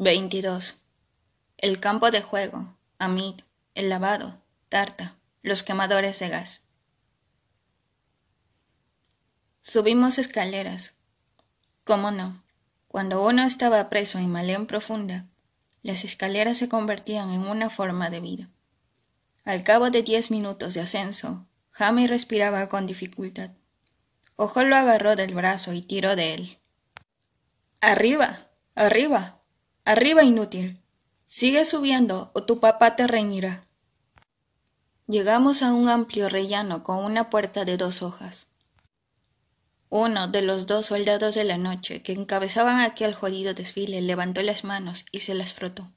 22. El campo de juego, Amid, el lavado, Tarta, los quemadores de gas. Subimos escaleras. ¿Cómo no? Cuando uno estaba preso en Malén profunda, las escaleras se convertían en una forma de vida. Al cabo de diez minutos de ascenso, Jamie respiraba con dificultad. Ojo lo agarró del brazo y tiró de él. Arriba, arriba, Arriba, inútil. Sigue subiendo o tu papá te reñirá. Llegamos a un amplio rellano con una puerta de dos hojas. Uno de los dos soldados de la noche que encabezaban aquel jodido desfile levantó las manos y se las frotó.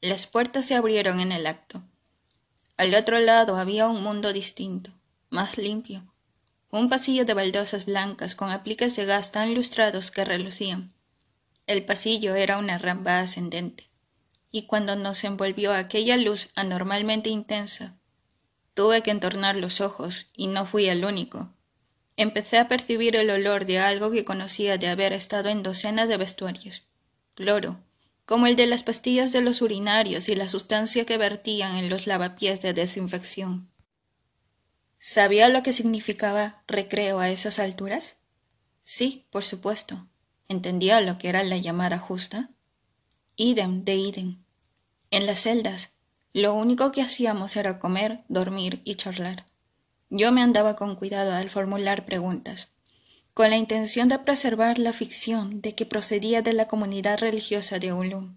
Las puertas se abrieron en el acto. Al otro lado había un mundo distinto, más limpio. Un pasillo de baldosas blancas con apliques de gas tan lustrados que relucían. El pasillo era una rampa ascendente, y cuando nos envolvió aquella luz anormalmente intensa, tuve que entornar los ojos, y no fui el único. Empecé a percibir el olor de algo que conocía de haber estado en docenas de vestuarios. Cloro, como el de las pastillas de los urinarios y la sustancia que vertían en los lavapiés de desinfección. ¿Sabía lo que significaba recreo a esas alturas? Sí, por supuesto entendía lo que era la llamada justa? Idem de idem. En las celdas, lo único que hacíamos era comer, dormir y charlar. Yo me andaba con cuidado al formular preguntas, con la intención de preservar la ficción de que procedía de la comunidad religiosa de Ulum,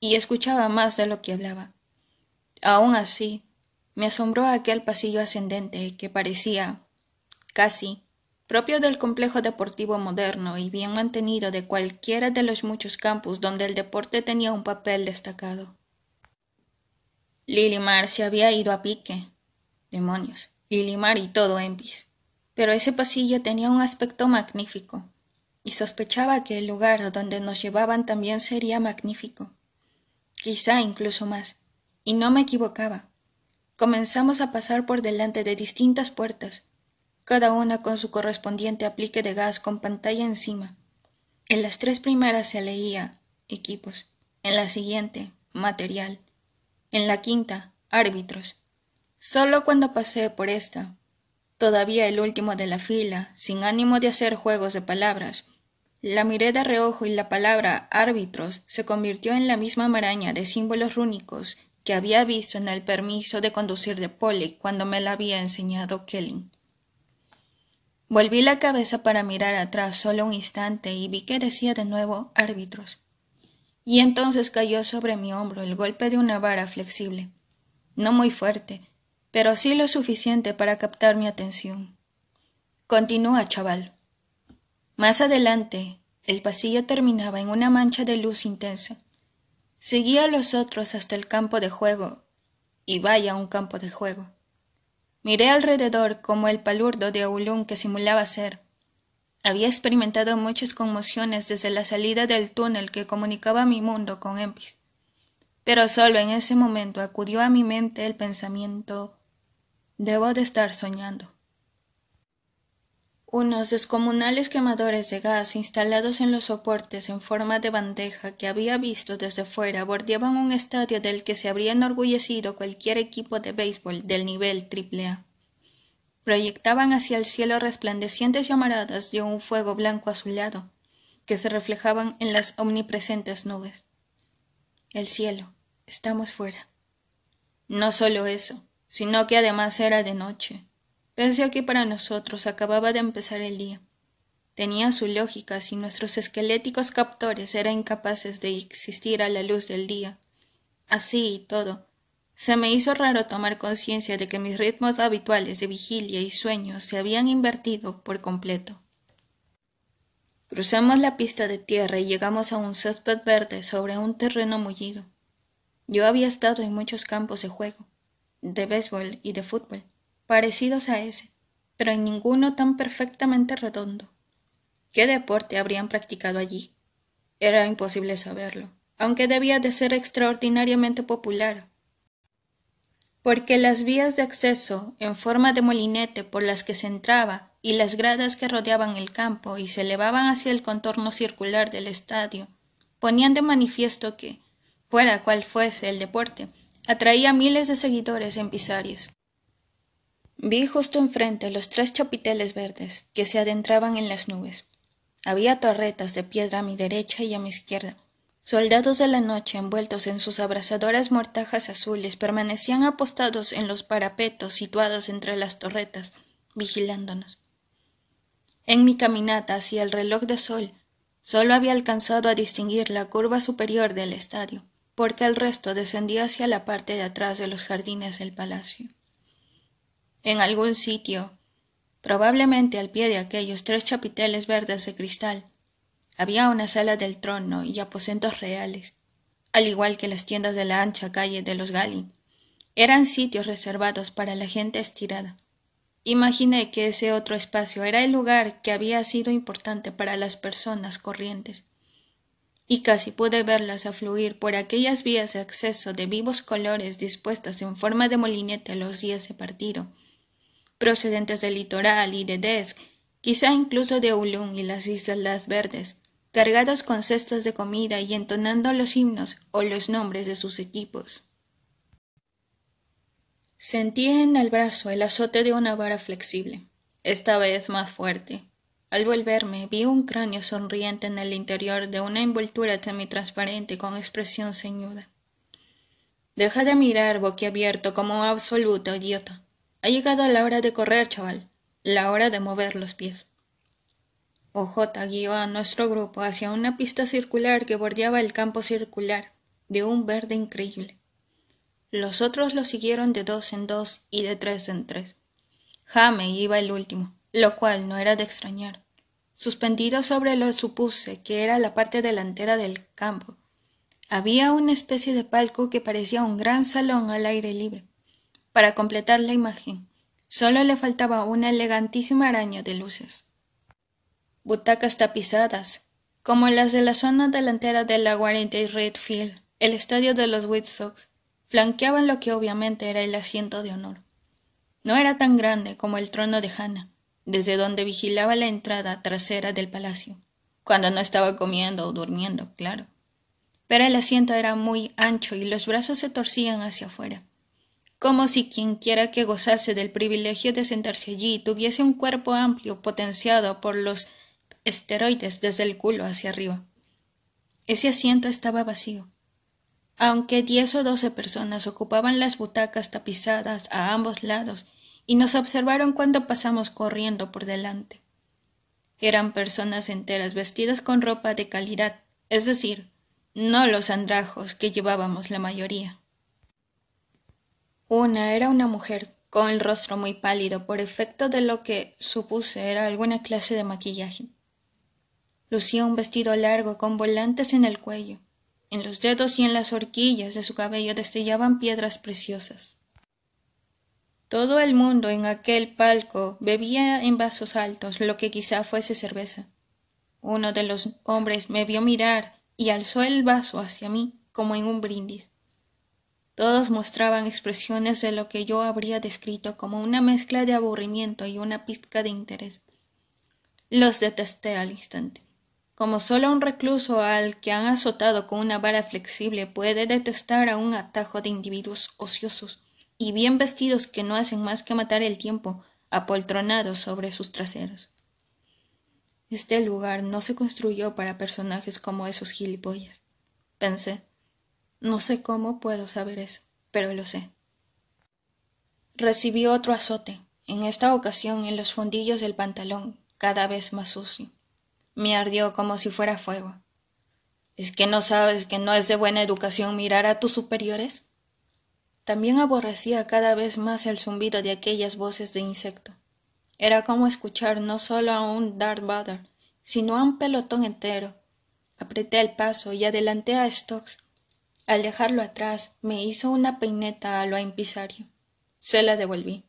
y escuchaba más de lo que hablaba. Aún así, me asombró aquel pasillo ascendente que parecía, casi, propio del complejo deportivo moderno y bien mantenido de cualquiera de los muchos campus donde el deporte tenía un papel destacado. Lilimar se había ido a pique. Demonios, Lilimar y todo Empis. Pero ese pasillo tenía un aspecto magnífico, y sospechaba que el lugar donde nos llevaban también sería magnífico. Quizá incluso más. Y no me equivocaba. Comenzamos a pasar por delante de distintas puertas, cada una con su correspondiente aplique de gas con pantalla encima. En las tres primeras se leía equipos, en la siguiente material, en la quinta árbitros. Solo cuando pasé por esta, todavía el último de la fila, sin ánimo de hacer juegos de palabras, la miré de reojo y la palabra árbitros se convirtió en la misma maraña de símbolos rúnicos que había visto en el permiso de conducir de Polly cuando me la había enseñado Kelling. Volví la cabeza para mirar atrás solo un instante y vi que decía de nuevo árbitros. Y entonces cayó sobre mi hombro el golpe de una vara flexible. No muy fuerte, pero sí lo suficiente para captar mi atención. Continúa, chaval. Más adelante, el pasillo terminaba en una mancha de luz intensa. Seguí a los otros hasta el campo de juego, y vaya un campo de juego. Miré alrededor como el palurdo de Aulun que simulaba ser. Había experimentado muchas conmociones desde la salida del túnel que comunicaba mi mundo con Empis. Pero solo en ese momento acudió a mi mente el pensamiento Debo de estar soñando. Unos descomunales quemadores de gas instalados en los soportes en forma de bandeja que había visto desde fuera bordeaban un estadio del que se habría enorgullecido cualquier equipo de béisbol del nivel AAA. Proyectaban hacia el cielo resplandecientes llamaradas de un fuego blanco azulado, que se reflejaban en las omnipresentes nubes. El cielo, estamos fuera. No solo eso, sino que además era de noche. Pensé que para nosotros acababa de empezar el día. Tenía su lógica si nuestros esqueléticos captores eran incapaces de existir a la luz del día. Así y todo, se me hizo raro tomar conciencia de que mis ritmos habituales de vigilia y sueño se habían invertido por completo. Cruzamos la pista de tierra y llegamos a un césped verde sobre un terreno mullido. Yo había estado en muchos campos de juego, de béisbol y de fútbol, parecidos a ese, pero en ninguno tan perfectamente redondo. ¿Qué deporte habrían practicado allí? Era imposible saberlo, aunque debía de ser extraordinariamente popular, porque las vías de acceso, en forma de molinete por las que se entraba, y las gradas que rodeaban el campo y se elevaban hacia el contorno circular del estadio, ponían de manifiesto que, fuera cual fuese el deporte, atraía miles de seguidores en Pisarios. Vi justo enfrente los tres chapiteles verdes que se adentraban en las nubes. Había torretas de piedra a mi derecha y a mi izquierda. Soldados de la noche envueltos en sus abrasadoras mortajas azules permanecían apostados en los parapetos situados entre las torretas, vigilándonos. En mi caminata hacia el reloj de sol, solo había alcanzado a distinguir la curva superior del estadio, porque el resto descendía hacia la parte de atrás de los jardines del palacio en algún sitio, probablemente al pie de aquellos tres chapiteles verdes de cristal. Había una sala del trono y aposentos reales, al igual que las tiendas de la ancha calle de los Gali, Eran sitios reservados para la gente estirada. Imaginé que ese otro espacio era el lugar que había sido importante para las personas corrientes, y casi pude verlas afluir por aquellas vías de acceso de vivos colores dispuestas en forma de molinete los días de partido procedentes del litoral y de Desk, quizá incluso de Ulum y las Islas Las Verdes, cargados con cestos de comida y entonando los himnos o los nombres de sus equipos. Sentí en el brazo el azote de una vara flexible, esta vez más fuerte. Al volverme vi un cráneo sonriente en el interior de una envoltura semitransparente con expresión ceñuda. Deja de mirar boquiabierto como absoluto idiota. Ha llegado la hora de correr, chaval, la hora de mover los pies. Ojota guió a nuestro grupo hacia una pista circular que bordeaba el campo circular, de un verde increíble. Los otros lo siguieron de dos en dos y de tres en tres. Jame iba el último, lo cual no era de extrañar. Suspendido sobre lo supuse que era la parte delantera del campo. Había una especie de palco que parecía un gran salón al aire libre para completar la imagen. Solo le faltaba una elegantísima araña de luces. Butacas tapizadas, como las de la zona delantera de la y Redfield, el estadio de los White Sox, flanqueaban lo que obviamente era el asiento de honor. No era tan grande como el trono de Hannah, desde donde vigilaba la entrada trasera del palacio, cuando no estaba comiendo o durmiendo, claro. Pero el asiento era muy ancho y los brazos se torcían hacia afuera como si quienquiera que gozase del privilegio de sentarse allí tuviese un cuerpo amplio potenciado por los esteroides desde el culo hacia arriba. Ese asiento estaba vacío. Aunque diez o doce personas ocupaban las butacas tapizadas a ambos lados y nos observaron cuando pasamos corriendo por delante. Eran personas enteras vestidas con ropa de calidad, es decir, no los andrajos que llevábamos la mayoría. Una era una mujer, con el rostro muy pálido por efecto de lo que supuse era alguna clase de maquillaje. Lucía un vestido largo con volantes en el cuello. En los dedos y en las horquillas de su cabello destellaban piedras preciosas. Todo el mundo en aquel palco bebía en vasos altos lo que quizá fuese cerveza. Uno de los hombres me vio mirar y alzó el vaso hacia mí como en un brindis. Todos mostraban expresiones de lo que yo habría descrito como una mezcla de aburrimiento y una pizca de interés. Los detesté al instante. Como solo un recluso al que han azotado con una vara flexible puede detestar a un atajo de individuos ociosos y bien vestidos que no hacen más que matar el tiempo apoltronados sobre sus traseros. Este lugar no se construyó para personajes como esos gilipollas, pensé. No sé cómo puedo saber eso, pero lo sé. Recibí otro azote, en esta ocasión en los fondillos del pantalón, cada vez más sucio. Me ardió como si fuera fuego. ¿Es que no sabes que no es de buena educación mirar a tus superiores? También aborrecía cada vez más el zumbido de aquellas voces de insecto. Era como escuchar no solo a un Darth Vader, sino a un pelotón entero. Apreté el paso y adelanté a Stokes, al dejarlo atrás, me hizo una peineta a lo impisario. Se la devolví.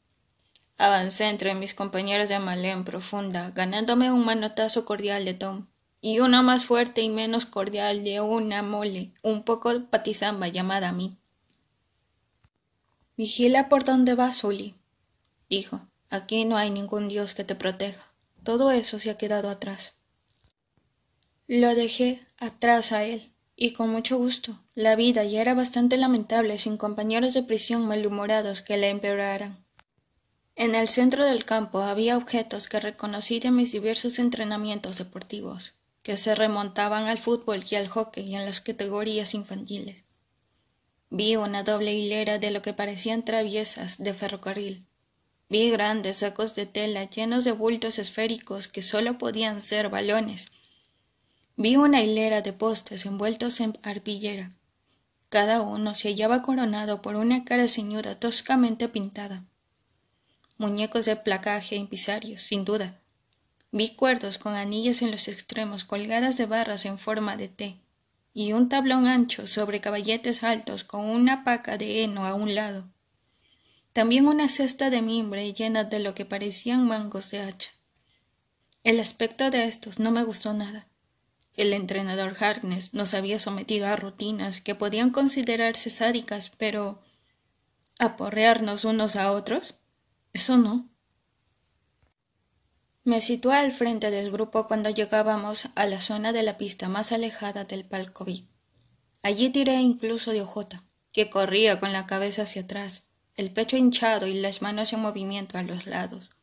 Avancé entre mis compañeros de malén profunda, ganándome un manotazo cordial de Tom y uno más fuerte y menos cordial de una mole, un poco patizamba llamada a mí. Vigila por dónde vas, Uli, dijo. Aquí no hay ningún dios que te proteja. Todo eso se ha quedado atrás. Lo dejé atrás a él, y con mucho gusto. La vida ya era bastante lamentable sin compañeros de prisión malhumorados que la empeoraran. En el centro del campo había objetos que reconocí de mis diversos entrenamientos deportivos, que se remontaban al fútbol y al hockey y en las categorías infantiles. Vi una doble hilera de lo que parecían traviesas de ferrocarril. Vi grandes sacos de tela llenos de bultos esféricos que solo podían ser balones, Vi una hilera de postes envueltos en arpillera. Cada uno se hallaba coronado por una cara ceñuda toscamente pintada. Muñecos de placaje pisarios, sin duda. Vi cuerdos con anillas en los extremos colgadas de barras en forma de T, y un tablón ancho sobre caballetes altos con una paca de heno a un lado. También una cesta de mimbre llena de lo que parecían mangos de hacha. El aspecto de estos no me gustó nada el entrenador Harkness nos había sometido a rutinas que podían considerarse sádicas, pero aporrearnos unos a otros, eso no. Me situé al frente del grupo cuando llegábamos a la zona de la pista más alejada del palco Allí tiré incluso de Ojota, que corría con la cabeza hacia atrás, el pecho hinchado y las manos en movimiento a los lados.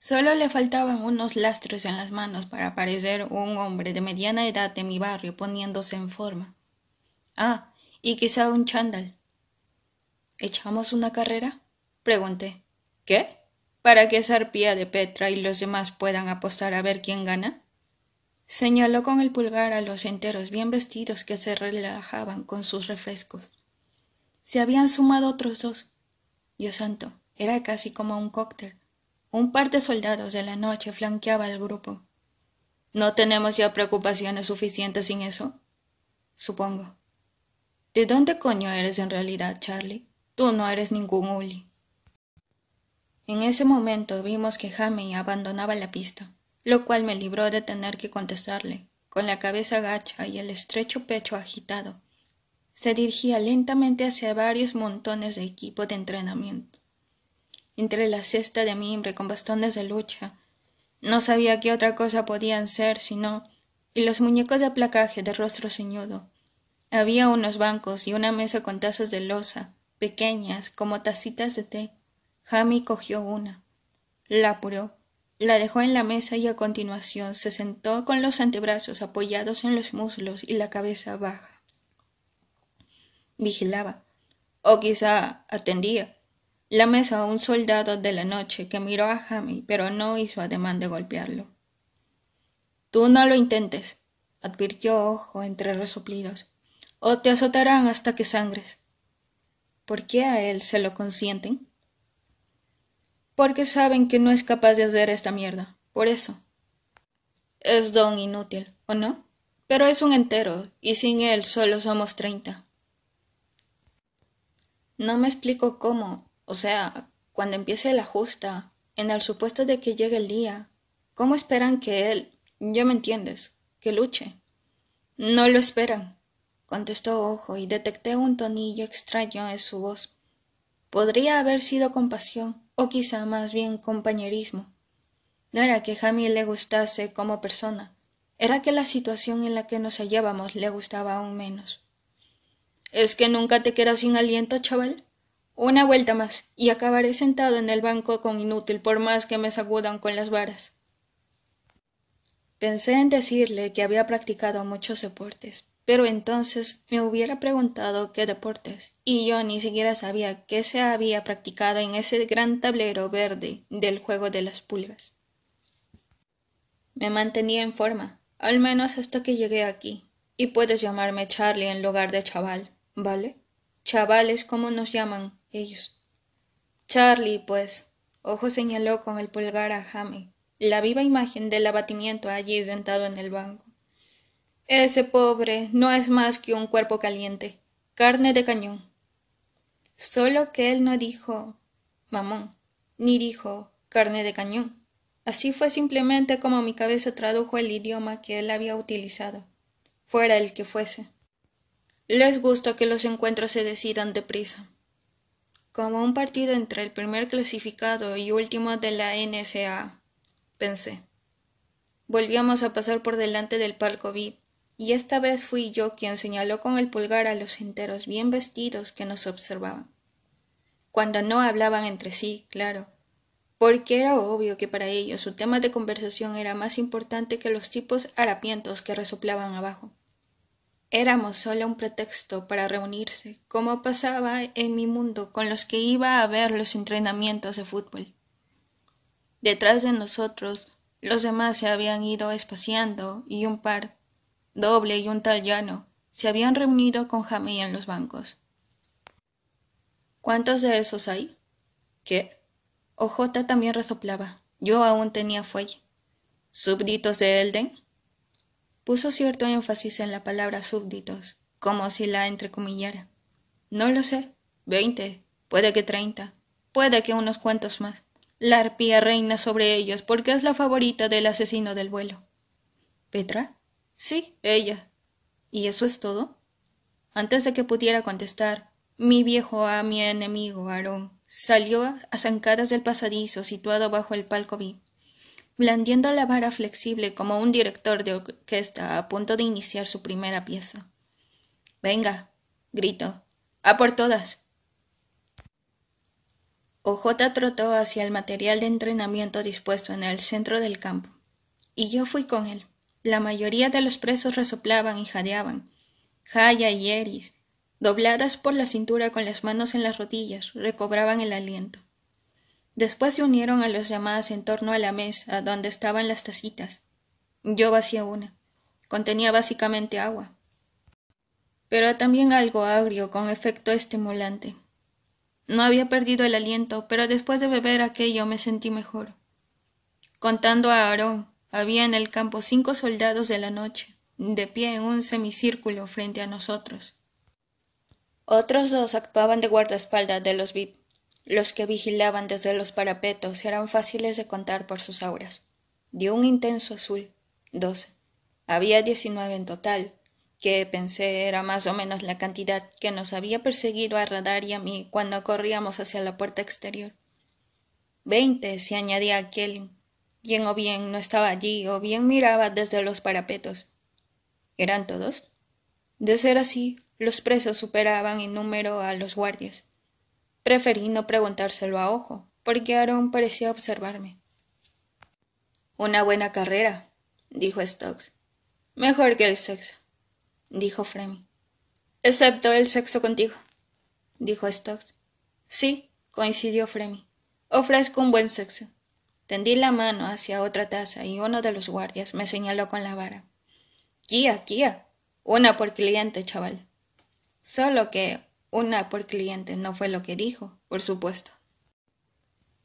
Solo le faltaban unos lastres en las manos para parecer un hombre de mediana edad de mi barrio poniéndose en forma. Ah, y quizá un chándal. ¿Echamos una carrera? pregunté. ¿Qué? ¿Para que arpía de Petra y los demás puedan apostar a ver quién gana? Señaló con el pulgar a los enteros bien vestidos que se relajaban con sus refrescos. Se habían sumado otros dos. Dios santo, era casi como un cóctel. Un par de soldados de la noche flanqueaba al grupo. No tenemos ya preocupaciones suficientes sin eso, supongo. ¿De dónde coño eres en realidad, Charlie? Tú no eres ningún Uli. En ese momento vimos que Jamie abandonaba la pista, lo cual me libró de tener que contestarle. Con la cabeza gacha y el estrecho pecho agitado, se dirigía lentamente hacia varios montones de equipo de entrenamiento entre la cesta de mimbre con bastones de lucha. No sabía qué otra cosa podían ser sino y los muñecos de aplacaje de rostro ceñudo. Había unos bancos y una mesa con tazas de loza, pequeñas como tacitas de té. Jami cogió una, la apuró, la dejó en la mesa y a continuación se sentó con los antebrazos apoyados en los muslos y la cabeza baja. Vigilaba, o quizá atendía la mesa a un soldado de la noche que miró a Jamie, pero no hizo ademán de golpearlo. Tú no lo intentes, advirtió Ojo entre resoplidos, o te azotarán hasta que sangres. ¿Por qué a él se lo consienten? Porque saben que no es capaz de hacer esta mierda, por eso. Es don inútil, ¿o no? Pero es un entero, y sin él solo somos treinta. No me explico cómo, o sea, cuando empiece la justa, en el supuesto de que llegue el día, ¿cómo esperan que él, ya me entiendes, que luche? No lo esperan, contestó Ojo, y detecté un tonillo extraño en su voz. Podría haber sido compasión, o quizá más bien compañerismo. No era que Jamie le gustase como persona, era que la situación en la que nos hallábamos le gustaba aún menos. ¿Es que nunca te quedas sin aliento, chaval? Una vuelta más, y acabaré sentado en el banco con inútil por más que me sacudan con las varas. Pensé en decirle que había practicado muchos deportes, pero entonces me hubiera preguntado qué deportes, y yo ni siquiera sabía qué se había practicado en ese gran tablero verde del juego de las pulgas. Me mantenía en forma, al menos hasta que llegué aquí, y puedes llamarme Charlie en lugar de chaval, ¿vale? Chavales como nos llaman ellos. Charlie, pues, ojo señaló con el pulgar a Jamie, la viva imagen del abatimiento allí sentado en el banco. Ese pobre no es más que un cuerpo caliente, carne de cañón. Solo que él no dijo mamón, ni dijo carne de cañón. Así fue simplemente como mi cabeza tradujo el idioma que él había utilizado, fuera el que fuese. Les gusta que los encuentros se decidan deprisa como un partido entre el primer clasificado y último de la NSA, pensé. Volvíamos a pasar por delante del palco VIP, y esta vez fui yo quien señaló con el pulgar a los enteros bien vestidos que nos observaban. Cuando no hablaban entre sí, claro, porque era obvio que para ellos su tema de conversación era más importante que los tipos harapientos que resoplaban abajo. Éramos solo un pretexto para reunirse, como pasaba en mi mundo con los que iba a ver los entrenamientos de fútbol. Detrás de nosotros, los demás se habían ido espaciando y un par, doble y un tal llano, se habían reunido con Jamie en los bancos. ¿Cuántos de esos hay? ¿Qué? OJ también resoplaba. Yo aún tenía fuelle. ¿Súbditos de Elden? puso cierto énfasis en la palabra súbditos, como si la entrecomillara. No lo sé, veinte, puede que treinta, puede que unos cuantos más. La arpía reina sobre ellos porque es la favorita del asesino del vuelo. ¿Petra? Sí, ella. ¿Y eso es todo? Antes de que pudiera contestar, mi viejo a mi enemigo, Aarón, salió a zancadas del pasadizo situado bajo el palco blandiendo la vara flexible como un director de orquesta a punto de iniciar su primera pieza. Venga, gritó, a por todas. Ojota trotó hacia el material de entrenamiento dispuesto en el centro del campo, y yo fui con él. La mayoría de los presos resoplaban y jadeaban. Jaya y Eris, dobladas por la cintura con las manos en las rodillas, recobraban el aliento. Después se unieron a los llamadas en torno a la mesa donde estaban las tacitas. Yo vacía una. Contenía básicamente agua. Pero también algo agrio, con efecto estimulante. No había perdido el aliento, pero después de beber aquello me sentí mejor. Contando a Aarón, había en el campo cinco soldados de la noche, de pie en un semicírculo frente a nosotros. Otros dos actuaban de guardaespaldas de los VIP. Los que vigilaban desde los parapetos eran fáciles de contar por sus auras. Dio un intenso azul, doce. Había diecinueve en total, que pensé era más o menos la cantidad que nos había perseguido a Radar y a mí cuando corríamos hacia la puerta exterior. Veinte, se añadía a Kellen, quien o bien no estaba allí o bien miraba desde los parapetos. ¿Eran todos? De ser así, los presos superaban en número a los guardias. Preferí no preguntárselo a ojo, porque Aaron parecía observarme. Una buena carrera, dijo Stokes. Mejor que el sexo, dijo Fremy. Excepto el sexo contigo, dijo Stokes. Sí, coincidió Fremy. Ofrezco un buen sexo. Tendí la mano hacia otra taza y uno de los guardias me señaló con la vara. Kia, Kia. Una por cliente, chaval. Solo que una por cliente, no fue lo que dijo, por supuesto.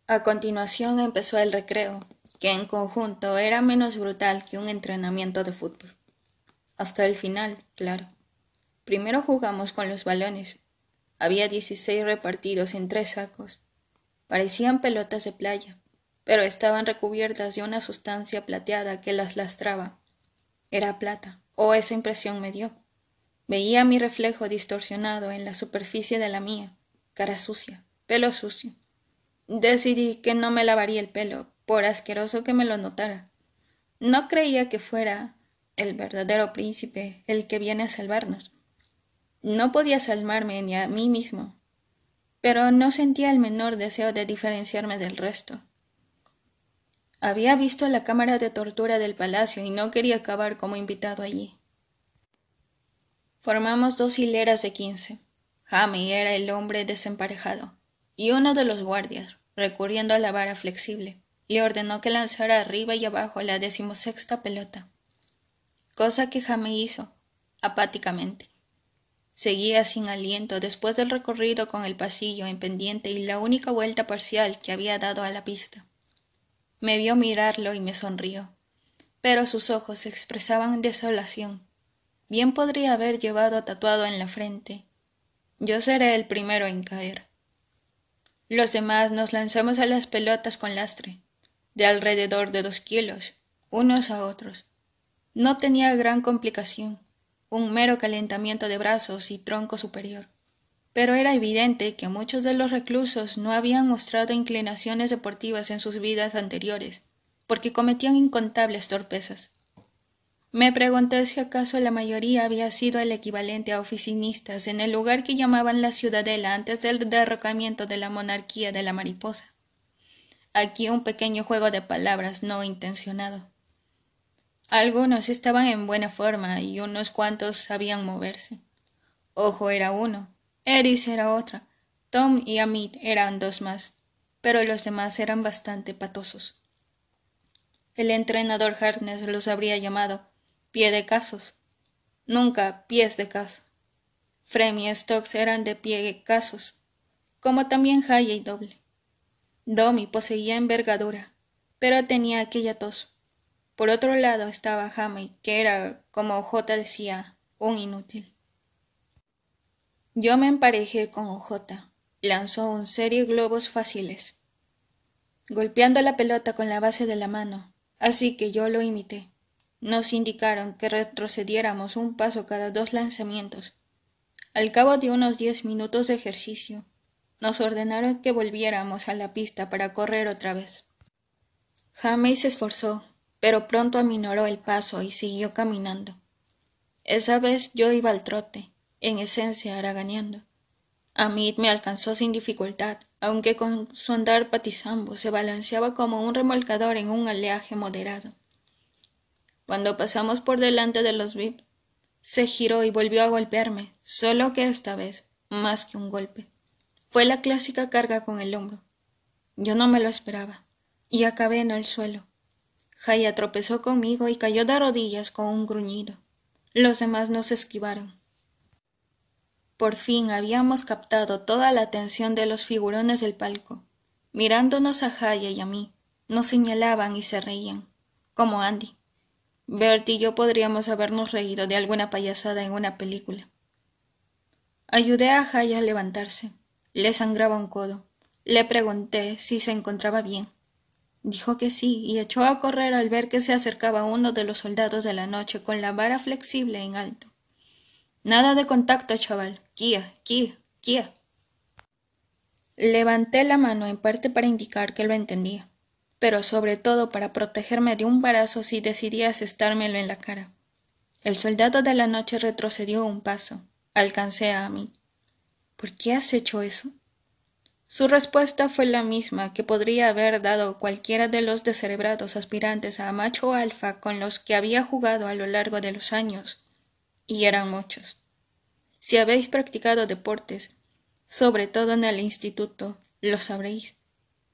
A continuación empezó el recreo, que en conjunto era menos brutal que un entrenamiento de fútbol. Hasta el final, claro. Primero jugamos con los balones. Había 16 repartidos en tres sacos. Parecían pelotas de playa, pero estaban recubiertas de una sustancia plateada que las lastraba. Era plata, o esa impresión me dio. Veía mi reflejo distorsionado en la superficie de la mía, cara sucia, pelo sucio. Decidí que no me lavaría el pelo, por asqueroso que me lo notara. No creía que fuera el verdadero príncipe el que viene a salvarnos. No podía salvarme ni a mí mismo, pero no sentía el menor deseo de diferenciarme del resto. Había visto la cámara de tortura del palacio y no quería acabar como invitado allí. Formamos dos hileras de quince. Jamie era el hombre desemparejado, y uno de los guardias, recurriendo a la vara flexible, le ordenó que lanzara arriba y abajo la decimosexta pelota, cosa que Jamie hizo, apáticamente. Seguía sin aliento después del recorrido con el pasillo en pendiente y la única vuelta parcial que había dado a la pista. Me vio mirarlo y me sonrió, pero sus ojos expresaban desolación bien podría haber llevado tatuado en la frente. Yo seré el primero en caer. Los demás nos lanzamos a las pelotas con lastre, de alrededor de dos kilos, unos a otros. No tenía gran complicación, un mero calentamiento de brazos y tronco superior. Pero era evidente que muchos de los reclusos no habían mostrado inclinaciones deportivas en sus vidas anteriores, porque cometían incontables torpezas. Me pregunté si acaso la mayoría había sido el equivalente a oficinistas en el lugar que llamaban la ciudadela antes del derrocamiento de la monarquía de la mariposa. Aquí un pequeño juego de palabras no intencionado. Algunos estaban en buena forma y unos cuantos sabían moverse. Ojo era uno, Eris era otra, Tom y Amit eran dos más, pero los demás eran bastante patosos. El entrenador Harness los habría llamado pie de casos. Nunca pies de caso. Fremi y Stokes eran de pie de casos, como también Haya y Doble. Domi poseía envergadura, pero tenía aquella tos. Por otro lado estaba Hamey, que era, como J decía, un inútil. Yo me emparejé con Ojota. Lanzó un serie de globos fáciles, golpeando la pelota con la base de la mano, así que yo lo imité. Nos indicaron que retrocediéramos un paso cada dos lanzamientos. Al cabo de unos diez minutos de ejercicio, nos ordenaron que volviéramos a la pista para correr otra vez. James se esforzó, pero pronto aminoró el paso y siguió caminando. Esa vez yo iba al trote, en esencia haraganeando. Amit me alcanzó sin dificultad, aunque con su andar patizambo se balanceaba como un remolcador en un aleaje moderado. Cuando pasamos por delante de los VIP, se giró y volvió a golpearme, solo que esta vez más que un golpe. Fue la clásica carga con el hombro. Yo no me lo esperaba, y acabé en el suelo. Jaya tropezó conmigo y cayó de rodillas con un gruñido. Los demás nos esquivaron. Por fin habíamos captado toda la atención de los figurones del palco. Mirándonos a Jaya y a mí, nos señalaban y se reían, como Andy. Bert y yo podríamos habernos reído de alguna payasada en una película. Ayudé a Jaya a levantarse. Le sangraba un codo. Le pregunté si se encontraba bien. Dijo que sí, y echó a correr al ver que se acercaba uno de los soldados de la noche con la vara flexible en alto. Nada de contacto, chaval. Kia, kia, kia. Levanté la mano en parte para indicar que lo entendía pero sobre todo para protegerme de un barazo si decidías asestármelo en la cara. El soldado de la noche retrocedió un paso. Alcancé a mí. ¿Por qué has hecho eso? Su respuesta fue la misma que podría haber dado cualquiera de los descerebrados aspirantes a macho alfa con los que había jugado a lo largo de los años, y eran muchos. Si habéis practicado deportes, sobre todo en el instituto, lo sabréis.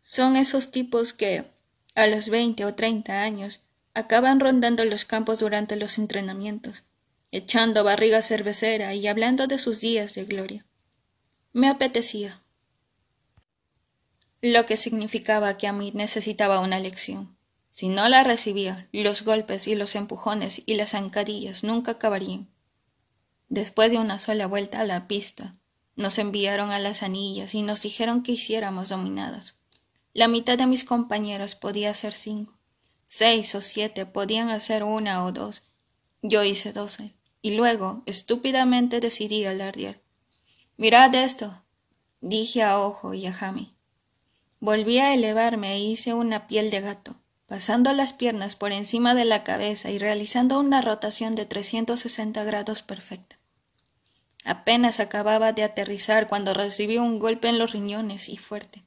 Son esos tipos que, a los veinte o treinta años, acaban rondando los campos durante los entrenamientos, echando barriga cervecera y hablando de sus días de gloria. Me apetecía. Lo que significaba que a mí necesitaba una lección. Si no la recibía, los golpes y los empujones y las zancadillas nunca acabarían. Después de una sola vuelta a la pista, nos enviaron a las anillas y nos dijeron que hiciéramos dominadas. La mitad de mis compañeros podía hacer cinco. Seis o siete podían hacer una o dos. Yo hice doce. Y luego, estúpidamente, decidí alardear. Mirad esto, dije a Ojo y a Jami. Volví a elevarme e hice una piel de gato, pasando las piernas por encima de la cabeza y realizando una rotación de 360 grados perfecta. Apenas acababa de aterrizar cuando recibí un golpe en los riñones y fuerte.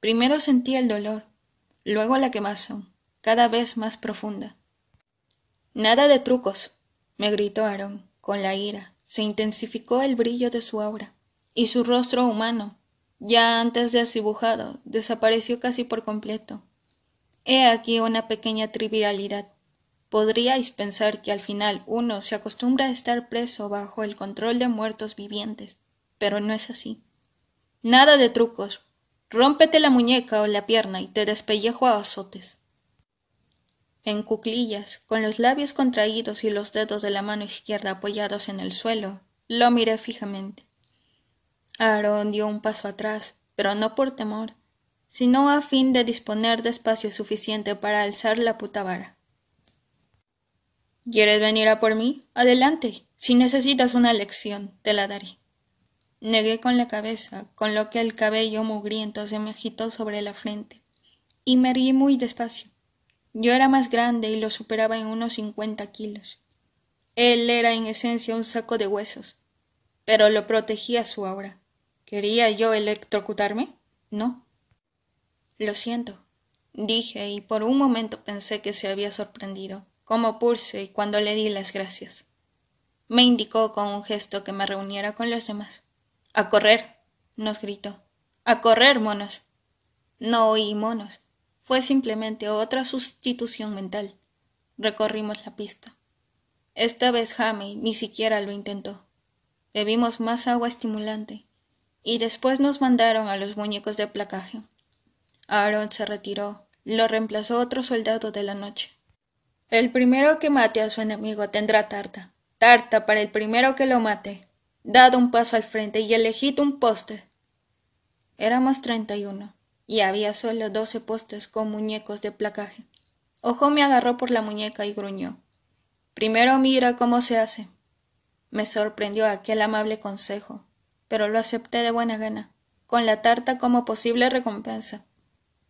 Primero sentí el dolor, luego la quemazón, cada vez más profunda. Nada de trucos, me gritó Aaron con la ira. Se intensificó el brillo de su aura, y su rostro humano, ya antes desdibujado, desapareció casi por completo. He aquí una pequeña trivialidad. Podríais pensar que al final uno se acostumbra a estar preso bajo el control de muertos vivientes, pero no es así. Nada de trucos, Rómpete la muñeca o la pierna y te despellejo a azotes. En cuclillas, con los labios contraídos y los dedos de la mano izquierda apoyados en el suelo, lo miré fijamente. Aarón dio un paso atrás, pero no por temor, sino a fin de disponer de espacio suficiente para alzar la puta vara. ¿Quieres venir a por mí? Adelante. Si necesitas una lección, te la daré. Negué con la cabeza, con lo que el cabello mugriento se me agitó sobre la frente, y me erguí muy despacio. Yo era más grande y lo superaba en unos cincuenta kilos. Él era en esencia un saco de huesos, pero lo protegía su obra. ¿Quería yo electrocutarme? No. Lo siento, dije, y por un momento pensé que se había sorprendido, como y cuando le di las gracias. Me indicó con un gesto que me reuniera con los demás. A correr, nos gritó. A correr, monos. No oí monos. Fue simplemente otra sustitución mental. Recorrimos la pista. Esta vez Jamie ni siquiera lo intentó. Bebimos más agua estimulante y después nos mandaron a los muñecos de placaje. Aaron se retiró, lo reemplazó otro soldado de la noche. El primero que mate a su enemigo tendrá tarta. Tarta para el primero que lo mate dad un paso al frente y elegid un poste. Éramos treinta y uno, y había solo doce postes con muñecos de placaje. Ojo me agarró por la muñeca y gruñó. Primero mira cómo se hace. Me sorprendió aquel amable consejo, pero lo acepté de buena gana, con la tarta como posible recompensa.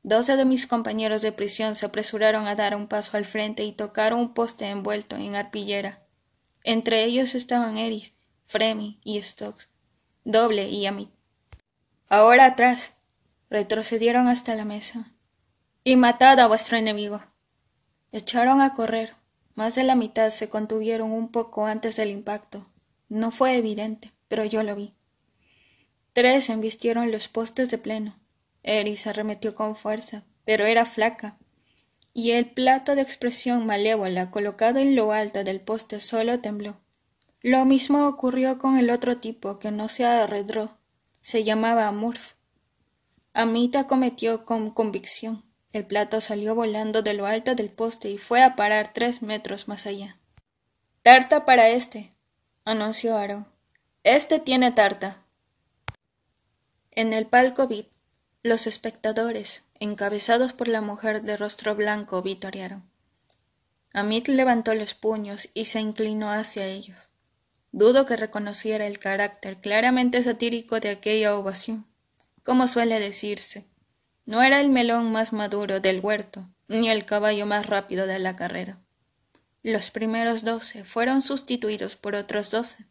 Doce de mis compañeros de prisión se apresuraron a dar un paso al frente y tocaron un poste envuelto en arpillera. Entre ellos estaban Eris, Fremi y Stokes, Doble y Amit. Ahora atrás. Retrocedieron hasta la mesa. Y matad a vuestro enemigo. Echaron a correr. Más de la mitad se contuvieron un poco antes del impacto. No fue evidente, pero yo lo vi. Tres embistieron los postes de pleno. Eris arremetió con fuerza, pero era flaca, y el plato de expresión malévola colocado en lo alto del poste solo tembló. Lo mismo ocurrió con el otro tipo que no se arredró. Se llamaba Murph. Amit cometió con convicción. El plato salió volando de lo alto del poste y fue a parar tres metros más allá. Tarta para este, anunció Aro. Este tiene tarta. En el palco VIP, los espectadores, encabezados por la mujer de rostro blanco, vitorearon. Amit levantó los puños y se inclinó hacia ellos. Dudo que reconociera el carácter claramente satírico de aquella ovación. Como suele decirse, no era el melón más maduro del huerto, ni el caballo más rápido de la carrera. Los primeros doce fueron sustituidos por otros doce.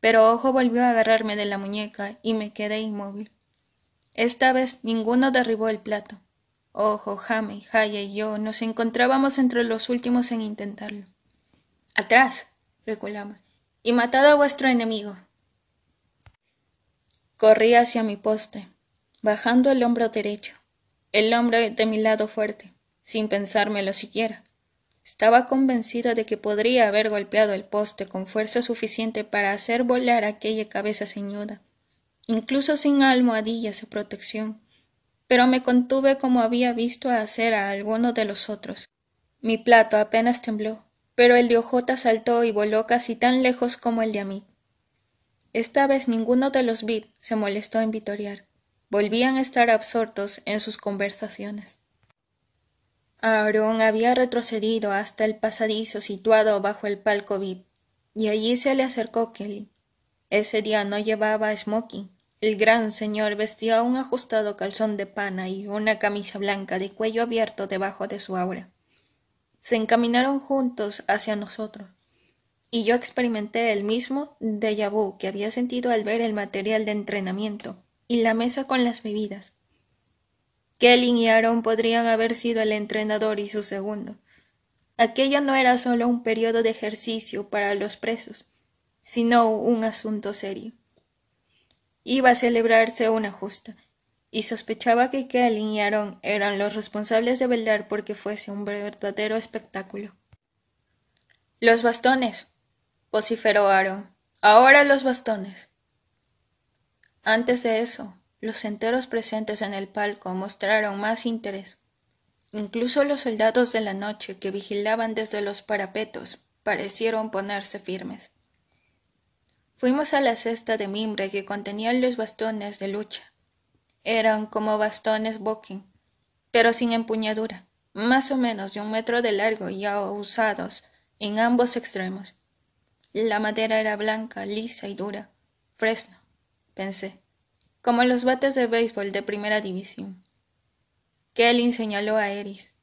Pero Ojo volvió a agarrarme de la muñeca y me quedé inmóvil. Esta vez ninguno derribó el plato. Ojo, Jame, Jaya y yo nos encontrábamos entre los últimos en intentarlo. Atrás, reculamos y matad a vuestro enemigo. Corrí hacia mi poste, bajando el hombro derecho, el hombro de mi lado fuerte, sin pensármelo siquiera. Estaba convencido de que podría haber golpeado el poste con fuerza suficiente para hacer volar aquella cabeza ceñuda, incluso sin almohadillas de protección, pero me contuve como había visto hacer a alguno de los otros. Mi plato apenas tembló, pero el de Ojota saltó y voló casi tan lejos como el de Amit. Esta vez ninguno de los VIP se molestó en vitorear. Volvían a estar absortos en sus conversaciones. Aarón había retrocedido hasta el pasadizo situado bajo el palco VIP, y allí se le acercó Kelly. Ese día no llevaba smoking. El gran señor vestía un ajustado calzón de pana y una camisa blanca de cuello abierto debajo de su aura se encaminaron juntos hacia nosotros, y yo experimenté el mismo déjà vu que había sentido al ver el material de entrenamiento y la mesa con las bebidas. Kelly y Aaron podrían haber sido el entrenador y su segundo. Aquello no era solo un periodo de ejercicio para los presos, sino un asunto serio. Iba a celebrarse una justa, y sospechaba que Kelly y eran los responsables de velar porque fuese un verdadero espectáculo. Los bastones, vociferó Aaron. Ahora los bastones. Antes de eso, los enteros presentes en el palco mostraron más interés. Incluso los soldados de la noche que vigilaban desde los parapetos parecieron ponerse firmes. Fuimos a la cesta de mimbre que contenían los bastones de lucha eran como bastones boquín, pero sin empuñadura, más o menos de un metro de largo y usados en ambos extremos. La madera era blanca, lisa y dura. Fresno, pensé, como los bates de béisbol de primera división. Kelly señaló a Eris.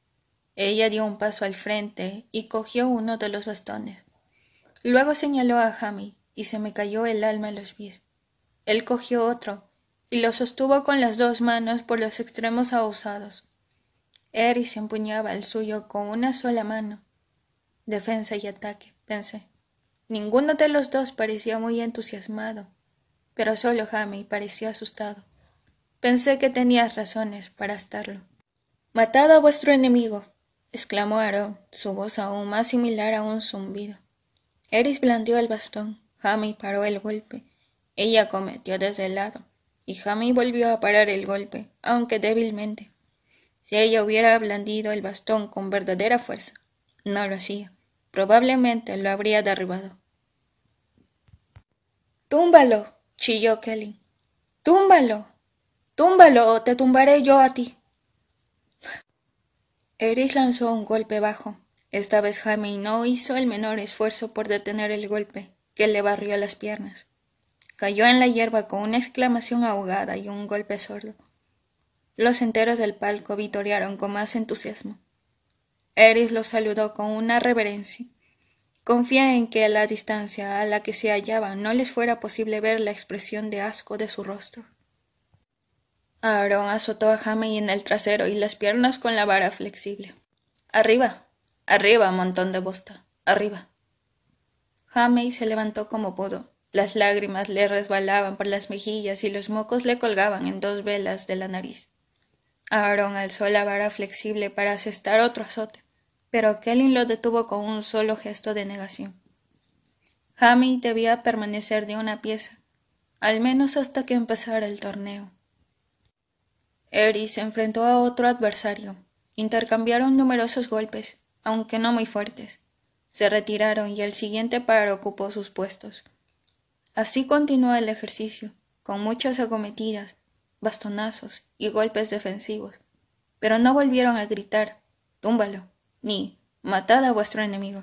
Ella dio un paso al frente y cogió uno de los bastones. Luego señaló a Jamie y se me cayó el alma en los pies. Él cogió otro y lo sostuvo con las dos manos por los extremos ahusados. Eris empuñaba el suyo con una sola mano. Defensa y ataque, pensé. Ninguno de los dos parecía muy entusiasmado, pero solo Jamie pareció asustado. Pensé que tenías razones para estarlo. Matad a vuestro enemigo, exclamó Aaron, su voz aún más similar a un zumbido. Eris blandió el bastón. Jamie paró el golpe. Ella cometió desde el lado y Jamie volvió a parar el golpe, aunque débilmente. Si ella hubiera blandido el bastón con verdadera fuerza, no lo hacía. Probablemente lo habría derribado. ¡Túmbalo! chilló Kelly. ¡Túmbalo! ¡Túmbalo o te tumbaré yo a ti! Eris lanzó un golpe bajo. Esta vez Jamie no hizo el menor esfuerzo por detener el golpe, que le barrió las piernas. Cayó en la hierba con una exclamación ahogada y un golpe sordo. Los enteros del palco vitorearon con más entusiasmo. Eris los saludó con una reverencia. Confía en que a la distancia a la que se hallaba no les fuera posible ver la expresión de asco de su rostro. Aaron azotó a Jamie en el trasero y las piernas con la vara flexible. Arriba, arriba, montón de bosta, arriba. Jamie se levantó como pudo las lágrimas le resbalaban por las mejillas y los mocos le colgaban en dos velas de la nariz. Aaron alzó la vara flexible para asestar otro azote, pero Kellen lo detuvo con un solo gesto de negación. jamie debía permanecer de una pieza, al menos hasta que empezara el torneo. Eris se enfrentó a otro adversario. Intercambiaron numerosos golpes, aunque no muy fuertes. Se retiraron y el siguiente par ocupó sus puestos. Así continuó el ejercicio, con muchas acometidas, bastonazos y golpes defensivos, pero no volvieron a gritar, túmbalo, ni matad a vuestro enemigo.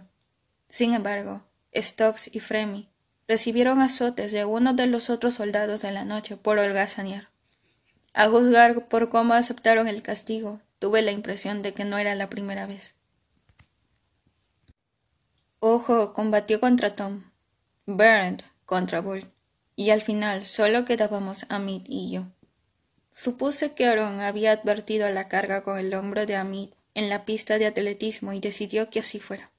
Sin embargo, Stokes y Fremy recibieron azotes de uno de los otros soldados de la noche por holgazanear. A juzgar por cómo aceptaron el castigo, tuve la impresión de que no era la primera vez. Ojo combatió contra Tom contra Bull, y al final solo quedábamos Amit y yo. Supuse que Aaron había advertido la carga con el hombro de Amit en la pista de atletismo y decidió que así fuera.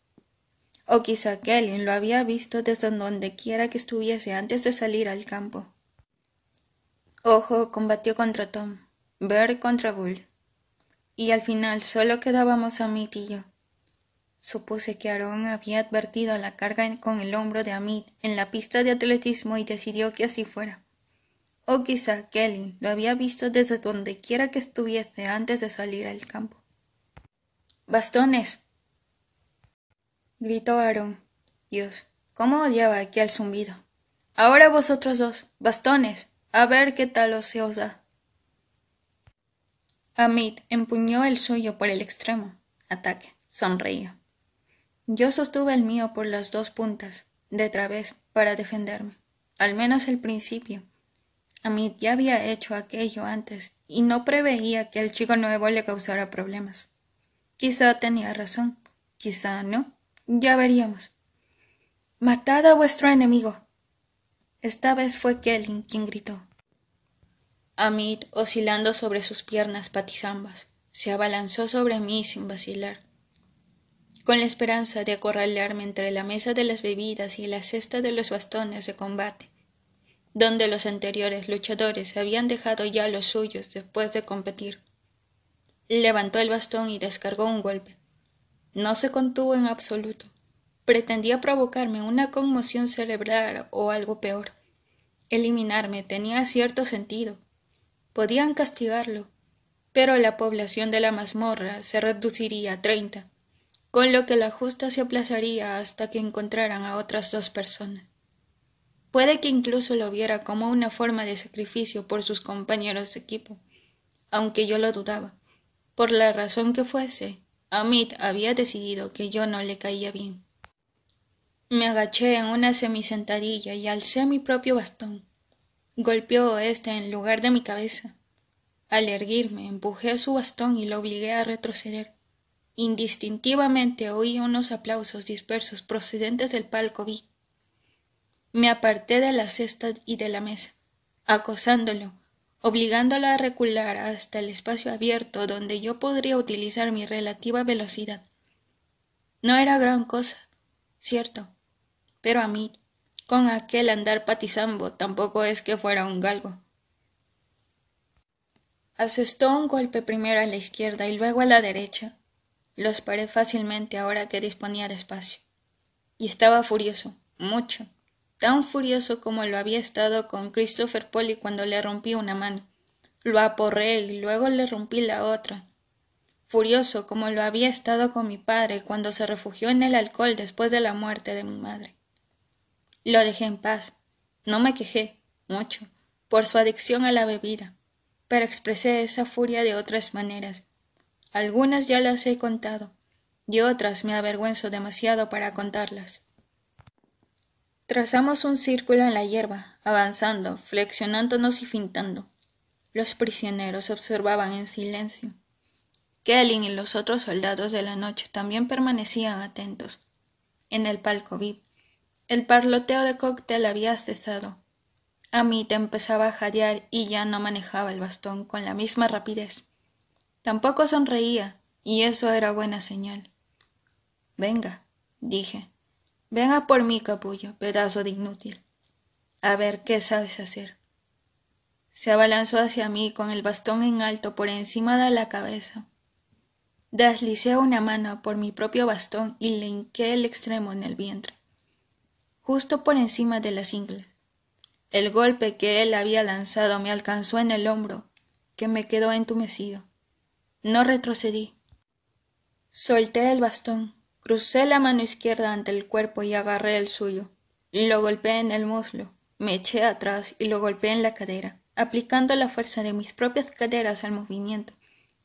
O quizá Kellen lo había visto desde donde quiera que estuviese antes de salir al campo. Ojo combatió contra Tom, Bear contra Bull. Y al final solo quedábamos Amit y yo. Supuse que Aarón había advertido a la carga con el hombro de Amit en la pista de atletismo y decidió que así fuera. O quizá Kelly lo había visto desde donde quiera que estuviese antes de salir al campo. ¡Bastones! gritó Aarón. Dios, cómo odiaba aquel zumbido. Ahora vosotros dos, bastones, a ver qué tal os se os da. Amit empuñó el suyo por el extremo. Ataque. Sonreía. Yo sostuve el mío por las dos puntas, de través, para defenderme, al menos el principio. Amit ya había hecho aquello antes y no preveía que el chico nuevo le causara problemas. Quizá tenía razón, quizá no, ya veríamos. Matad a vuestro enemigo. Esta vez fue Kelly quien gritó. Amit, oscilando sobre sus piernas patizambas, se abalanzó sobre mí sin vacilar con la esperanza de acorralarme entre la mesa de las bebidas y la cesta de los bastones de combate, donde los anteriores luchadores habían dejado ya los suyos después de competir. Levantó el bastón y descargó un golpe. No se contuvo en absoluto. Pretendía provocarme una conmoción cerebral o algo peor. Eliminarme tenía cierto sentido. Podían castigarlo, pero la población de la mazmorra se reduciría a treinta con lo que la justa se aplazaría hasta que encontraran a otras dos personas. Puede que incluso lo viera como una forma de sacrificio por sus compañeros de equipo, aunque yo lo dudaba. Por la razón que fuese, Amit había decidido que yo no le caía bien. Me agaché en una semisentadilla y alcé mi propio bastón. Golpeó este en lugar de mi cabeza. Al erguirme, empujé su bastón y lo obligué a retroceder. Indistintivamente oí unos aplausos dispersos procedentes del palco vi. Me aparté de la cesta y de la mesa, acosándolo, obligándolo a recular hasta el espacio abierto donde yo podría utilizar mi relativa velocidad. No era gran cosa, cierto, pero a mí, con aquel andar patizambo, tampoco es que fuera un galgo. Asestó un golpe primero a la izquierda y luego a la derecha, los paré fácilmente ahora que disponía de espacio. Y estaba furioso, mucho, tan furioso como lo había estado con Christopher Polly cuando le rompí una mano. Lo aporré y luego le rompí la otra. Furioso como lo había estado con mi padre cuando se refugió en el alcohol después de la muerte de mi madre. Lo dejé en paz. No me quejé, mucho, por su adicción a la bebida, pero expresé esa furia de otras maneras, algunas ya las he contado, y otras me avergüenzo demasiado para contarlas. Trazamos un círculo en la hierba, avanzando, flexionándonos y fintando. Los prisioneros observaban en silencio. kelly y los otros soldados de la noche también permanecían atentos. En el palco VIP, el parloteo de cóctel había cesado. a mí te empezaba a jadear y ya no manejaba el bastón con la misma rapidez. Tampoco sonreía, y eso era buena señal. Venga, dije, venga por mí, capullo, pedazo de inútil. A ver qué sabes hacer. Se abalanzó hacia mí con el bastón en alto por encima de la cabeza. Deslicé una mano por mi propio bastón y le hinqué el extremo en el vientre, justo por encima de las ingles. El golpe que él había lanzado me alcanzó en el hombro, que me quedó entumecido. No retrocedí. Solté el bastón, crucé la mano izquierda ante el cuerpo y agarré el suyo. Lo golpeé en el muslo, me eché atrás y lo golpeé en la cadera, aplicando la fuerza de mis propias caderas al movimiento,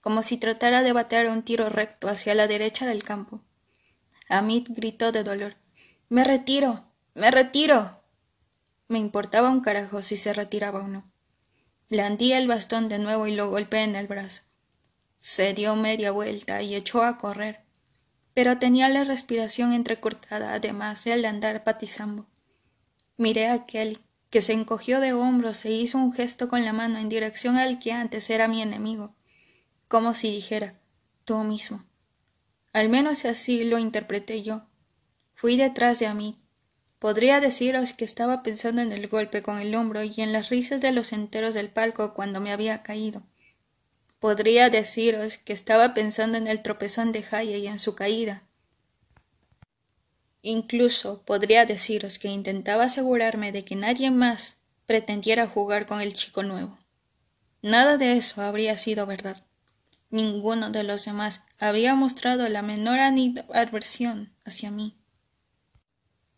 como si tratara de batear un tiro recto hacia la derecha del campo. Amit gritó de dolor. Me retiro. Me retiro. Me importaba un carajo si se retiraba o no. Blandí el bastón de nuevo y lo golpeé en el brazo. Se dio media vuelta y echó a correr, pero tenía la respiración entrecortada además al andar patizambo. Miré a Kelly, que se encogió de hombros e hizo un gesto con la mano en dirección al que antes era mi enemigo, como si dijera tú mismo. Al menos así lo interpreté yo. Fui detrás de mí, Podría deciros que estaba pensando en el golpe con el hombro y en las risas de los enteros del palco cuando me había caído podría deciros que estaba pensando en el tropezón de Jaya y en su caída. Incluso podría deciros que intentaba asegurarme de que nadie más pretendiera jugar con el chico nuevo. Nada de eso habría sido verdad. Ninguno de los demás había mostrado la menor adversión hacia mí.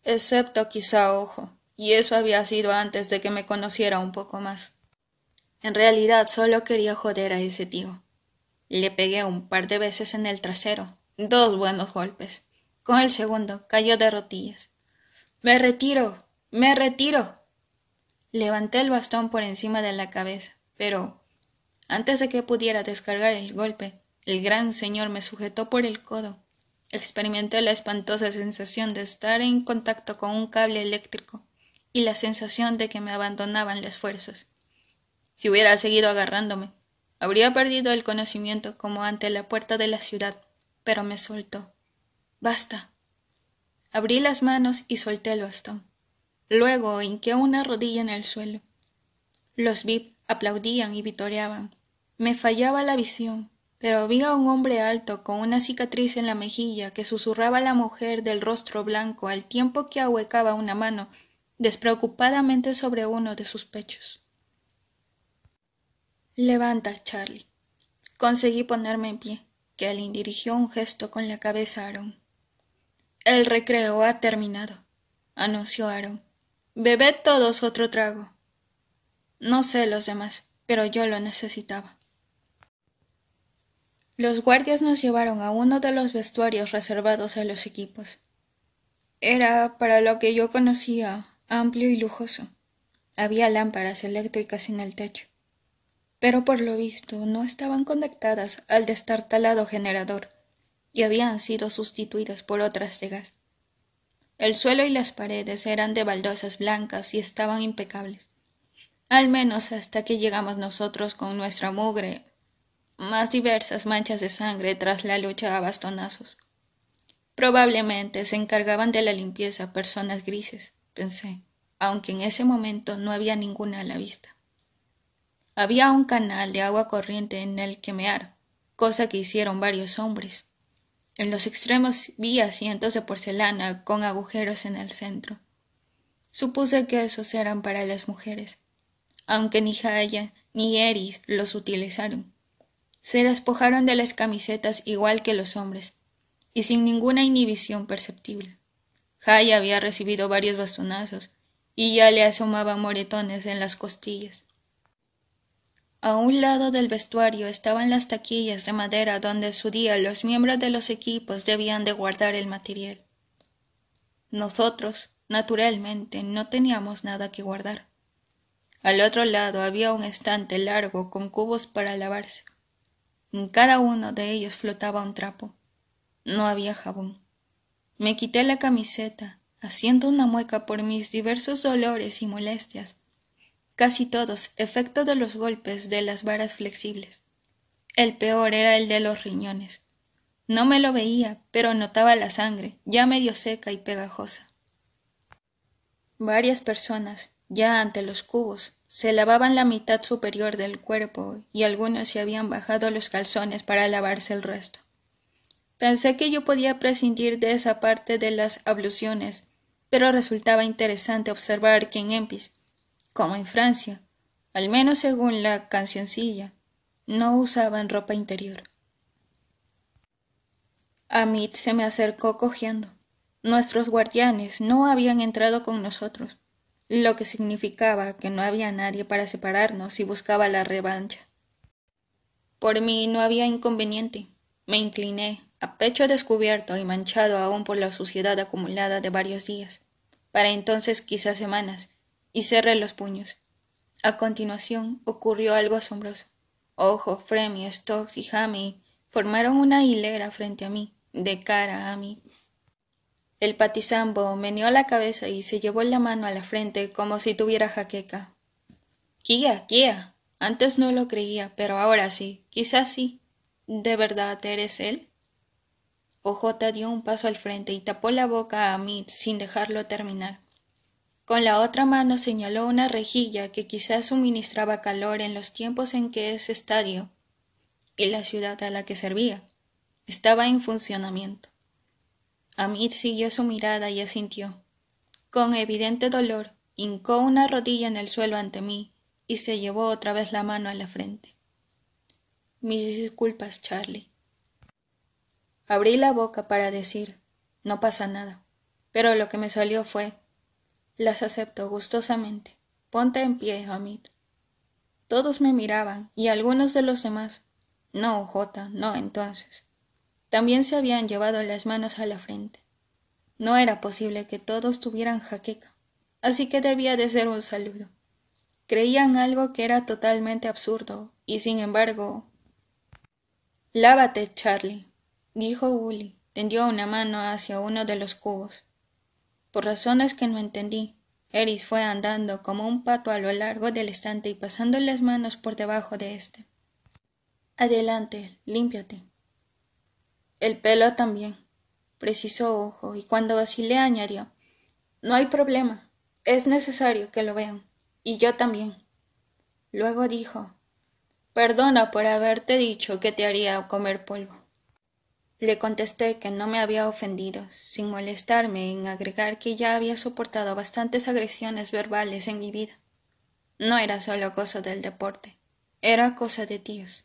Excepto quizá Ojo, y eso había sido antes de que me conociera un poco más. En realidad solo quería joder a ese tío. Le pegué un par de veces en el trasero, dos buenos golpes. Con el segundo cayó de rodillas. Me retiro, me retiro. Levanté el bastón por encima de la cabeza, pero antes de que pudiera descargar el golpe, el gran señor me sujetó por el codo. Experimenté la espantosa sensación de estar en contacto con un cable eléctrico y la sensación de que me abandonaban las fuerzas. Si hubiera seguido agarrándome, habría perdido el conocimiento como ante la puerta de la ciudad, pero me soltó. Basta. Abrí las manos y solté el bastón. Luego hinqué una rodilla en el suelo. Los VIP aplaudían y vitoreaban. Me fallaba la visión, pero vi a un hombre alto con una cicatriz en la mejilla que susurraba a la mujer del rostro blanco al tiempo que ahuecaba una mano despreocupadamente sobre uno de sus pechos. Levanta, Charlie. Conseguí ponerme en pie. Kelly dirigió un gesto con la cabeza a Aaron. El recreo ha terminado, anunció Aaron. Bebed todos otro trago. No sé los demás, pero yo lo necesitaba. Los guardias nos llevaron a uno de los vestuarios reservados a los equipos. Era, para lo que yo conocía, amplio y lujoso. Había lámparas eléctricas en el techo pero por lo visto no estaban conectadas al destartalado generador y habían sido sustituidas por otras de gas. El suelo y las paredes eran de baldosas blancas y estaban impecables, al menos hasta que llegamos nosotros con nuestra mugre, más diversas manchas de sangre tras la lucha a bastonazos. Probablemente se encargaban de la limpieza personas grises, pensé, aunque en ese momento no había ninguna a la vista. Había un canal de agua corriente en el que mear, cosa que hicieron varios hombres. En los extremos vi asientos de porcelana con agujeros en el centro. Supuse que esos eran para las mujeres, aunque ni Jaya ni Eris los utilizaron. Se despojaron de las camisetas igual que los hombres, y sin ninguna inhibición perceptible. Jaya había recibido varios bastonazos, y ya le asomaban moretones en las costillas. A un lado del vestuario estaban las taquillas de madera donde su día los miembros de los equipos debían de guardar el material. Nosotros, naturalmente, no teníamos nada que guardar. Al otro lado había un estante largo con cubos para lavarse. En cada uno de ellos flotaba un trapo. No había jabón. Me quité la camiseta, haciendo una mueca por mis diversos dolores y molestias, casi todos, efecto de los golpes de las varas flexibles. El peor era el de los riñones. No me lo veía, pero notaba la sangre, ya medio seca y pegajosa. Varias personas, ya ante los cubos, se lavaban la mitad superior del cuerpo y algunos se habían bajado los calzones para lavarse el resto. Pensé que yo podía prescindir de esa parte de las abluciones, pero resultaba interesante observar que en Empis como en Francia, al menos según la cancioncilla, no usaban ropa interior. Amit se me acercó cojeando. Nuestros guardianes no habían entrado con nosotros, lo que significaba que no había nadie para separarnos y buscaba la revancha. Por mí no había inconveniente. Me incliné, a pecho descubierto y manchado aún por la suciedad acumulada de varios días, para entonces quizás semanas, y cerré los puños. A continuación ocurrió algo asombroso. Ojo, Fremi, Stock y Hami formaron una hilera frente a mí, de cara a mí. El patizambo meneó la cabeza y se llevó la mano a la frente como si tuviera jaqueca. Kia, Kia. Antes no lo creía, pero ahora sí, quizás sí. ¿De verdad eres él? Ojota dio un paso al frente y tapó la boca a Amit sin dejarlo terminar. Con la otra mano señaló una rejilla que quizás suministraba calor en los tiempos en que ese estadio y la ciudad a la que servía estaba en funcionamiento. Amir siguió su mirada y asintió. Con evidente dolor, hincó una rodilla en el suelo ante mí y se llevó otra vez la mano a la frente. Mis disculpas, Charlie. Abrí la boca para decir, no pasa nada, pero lo que me salió fue, las aceptó gustosamente. Ponte en pie, Hamid. Todos me miraban, y algunos de los demás. No, Jota, no entonces. También se habían llevado las manos a la frente. No era posible que todos tuvieran jaqueca, así que debía de ser un saludo. Creían algo que era totalmente absurdo, y sin embargo. Lávate, Charlie, dijo Uli. Tendió una mano hacia uno de los cubos. Por razones que no entendí, Eris fue andando como un pato a lo largo del estante y pasando las manos por debajo de éste. Adelante, límpiate. El pelo también, precisó Ojo, y cuando vacilé añadió No hay problema. Es necesario que lo vean. Y yo también. Luego dijo Perdona por haberte dicho que te haría comer polvo. Le contesté que no me había ofendido, sin molestarme en agregar que ya había soportado bastantes agresiones verbales en mi vida. No era solo cosa del deporte, era cosa de tíos.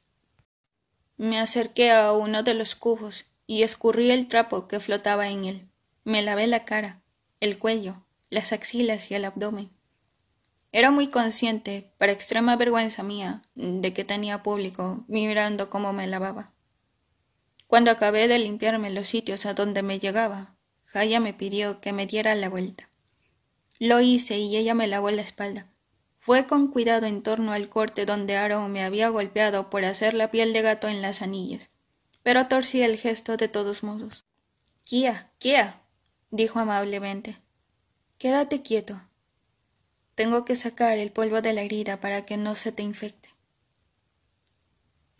Me acerqué a uno de los cubos y escurrí el trapo que flotaba en él. Me lavé la cara, el cuello, las axilas y el abdomen. Era muy consciente, para extrema vergüenza mía, de que tenía público mirando cómo me lavaba. Cuando acabé de limpiarme los sitios a donde me llegaba, Jaya me pidió que me diera la vuelta. Lo hice y ella me lavó la espalda. Fue con cuidado en torno al corte donde Aaron me había golpeado por hacer la piel de gato en las anillas, pero torcí el gesto de todos modos. Kia, Kia, dijo amablemente. Quédate quieto. Tengo que sacar el polvo de la herida para que no se te infecte.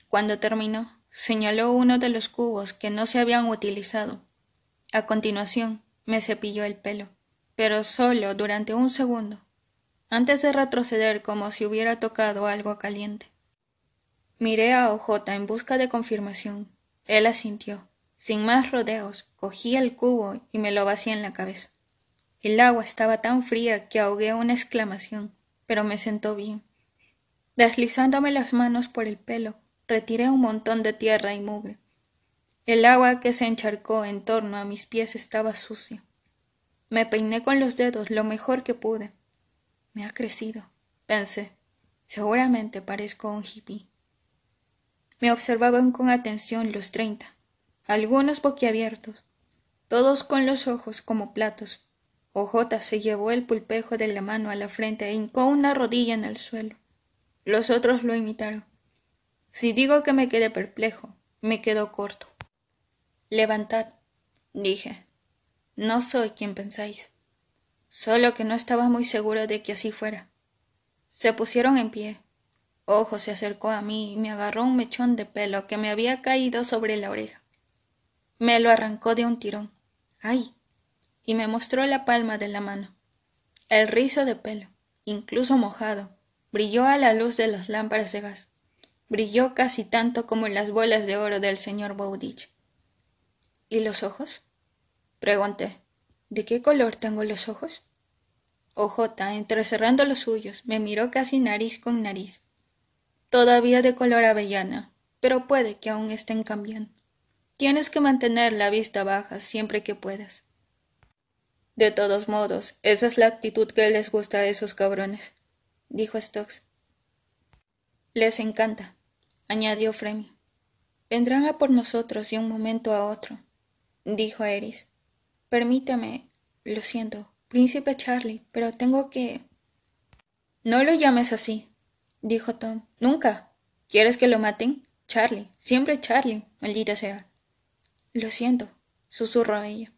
Cuando terminó, señaló uno de los cubos que no se habían utilizado. A continuación, me cepilló el pelo, pero solo durante un segundo, antes de retroceder como si hubiera tocado algo caliente. Miré a Ojota en busca de confirmación. Él asintió. Sin más rodeos, cogí el cubo y me lo vacié en la cabeza. El agua estaba tan fría que ahogué una exclamación, pero me sentó bien. Deslizándome las manos por el pelo, retiré un montón de tierra y mugre. El agua que se encharcó en torno a mis pies estaba sucia. Me peiné con los dedos lo mejor que pude. Me ha crecido, pensé. Seguramente parezco un hippie. Me observaban con atención los treinta, algunos boquiabiertos, todos con los ojos como platos. Ojota se llevó el pulpejo de la mano a la frente e hincó una rodilla en el suelo. Los otros lo imitaron. Si digo que me quedé perplejo, me quedó corto. Levantad, dije. No soy quien pensáis. Solo que no estaba muy seguro de que así fuera. Se pusieron en pie. Ojo se acercó a mí y me agarró un mechón de pelo que me había caído sobre la oreja. Me lo arrancó de un tirón. ¡Ay! y me mostró la palma de la mano. El rizo de pelo, incluso mojado, brilló a la luz de las lámparas de gas brilló casi tanto como las bolas de oro del señor Bowditch. ¿Y los ojos? Pregunté. ¿De qué color tengo los ojos? Ojota, entrecerrando los suyos, me miró casi nariz con nariz. Todavía de color avellana, pero puede que aún estén cambiando. Tienes que mantener la vista baja siempre que puedas. De todos modos, esa es la actitud que les gusta a esos cabrones, dijo Stokes. Les encanta, añadió Fremi. Vendrán a por nosotros de un momento a otro, dijo Eris. Permítame, lo siento, príncipe Charlie, pero tengo que. No lo llames así, dijo Tom. Nunca. ¿Quieres que lo maten? Charlie, siempre Charlie, maldita sea. Lo siento, susurró ella.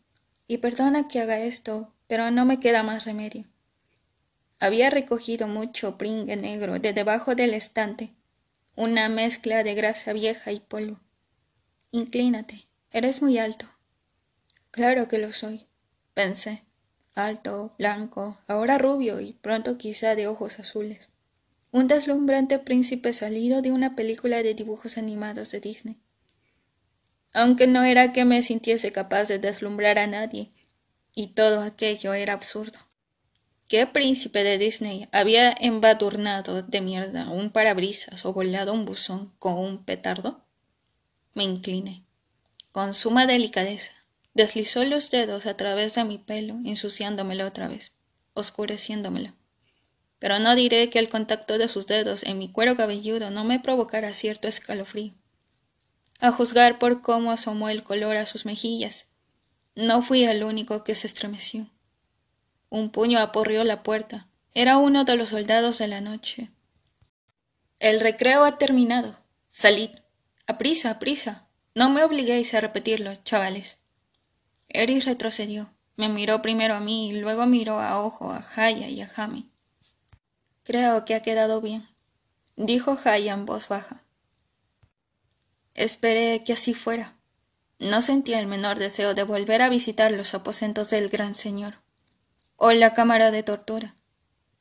Y perdona que haga esto, pero no me queda más remedio. Había recogido mucho pringue negro de debajo del estante, una mezcla de grasa vieja y polvo. Inclínate, eres muy alto. Claro que lo soy, pensé. Alto, blanco, ahora rubio y pronto quizá de ojos azules. Un deslumbrante príncipe salido de una película de dibujos animados de Disney. Aunque no era que me sintiese capaz de deslumbrar a nadie, y todo aquello era absurdo. ¿Qué príncipe de Disney había embadurnado de mierda un parabrisas o volado un buzón con un petardo? Me incliné. Con suma delicadeza, deslizó los dedos a través de mi pelo, ensuciándomelo otra vez, oscureciéndomelo. Pero no diré que el contacto de sus dedos en mi cuero cabelludo no me provocara cierto escalofrío. A juzgar por cómo asomó el color a sus mejillas, no fui el único que se estremeció. Un puño aporrió la puerta. Era uno de los soldados de la noche. El recreo ha terminado. Salid. Aprisa, prisa! No me obliguéis a repetirlo, chavales. Eris retrocedió. Me miró primero a mí y luego miró a Ojo, a Jaya y a Jami. Creo que ha quedado bien, dijo Jaya en voz baja. Esperé que así fuera. No sentía el menor deseo de volver a visitar los aposentos del gran señor o la cámara de tortura.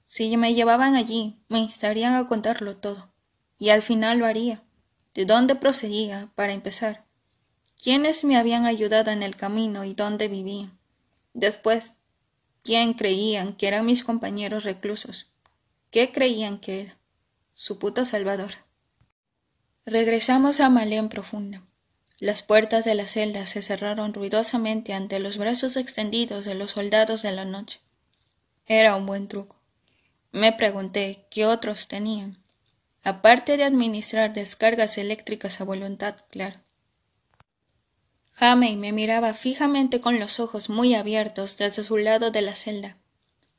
Si me llevaban allí, me instarían a contarlo todo, y al final lo haría. ¿De dónde procedía, para empezar? ¿Quiénes me habían ayudado en el camino y dónde vivía? Después, ¿quién creían que eran mis compañeros reclusos? ¿Qué creían que era? Su puto Salvador. Regresamos a Malén Profunda. Las puertas de la celda se cerraron ruidosamente ante los brazos extendidos de los soldados de la noche. Era un buen truco. Me pregunté qué otros tenían, aparte de administrar descargas eléctricas a voluntad, claro. Jamey me miraba fijamente con los ojos muy abiertos desde su lado de la celda,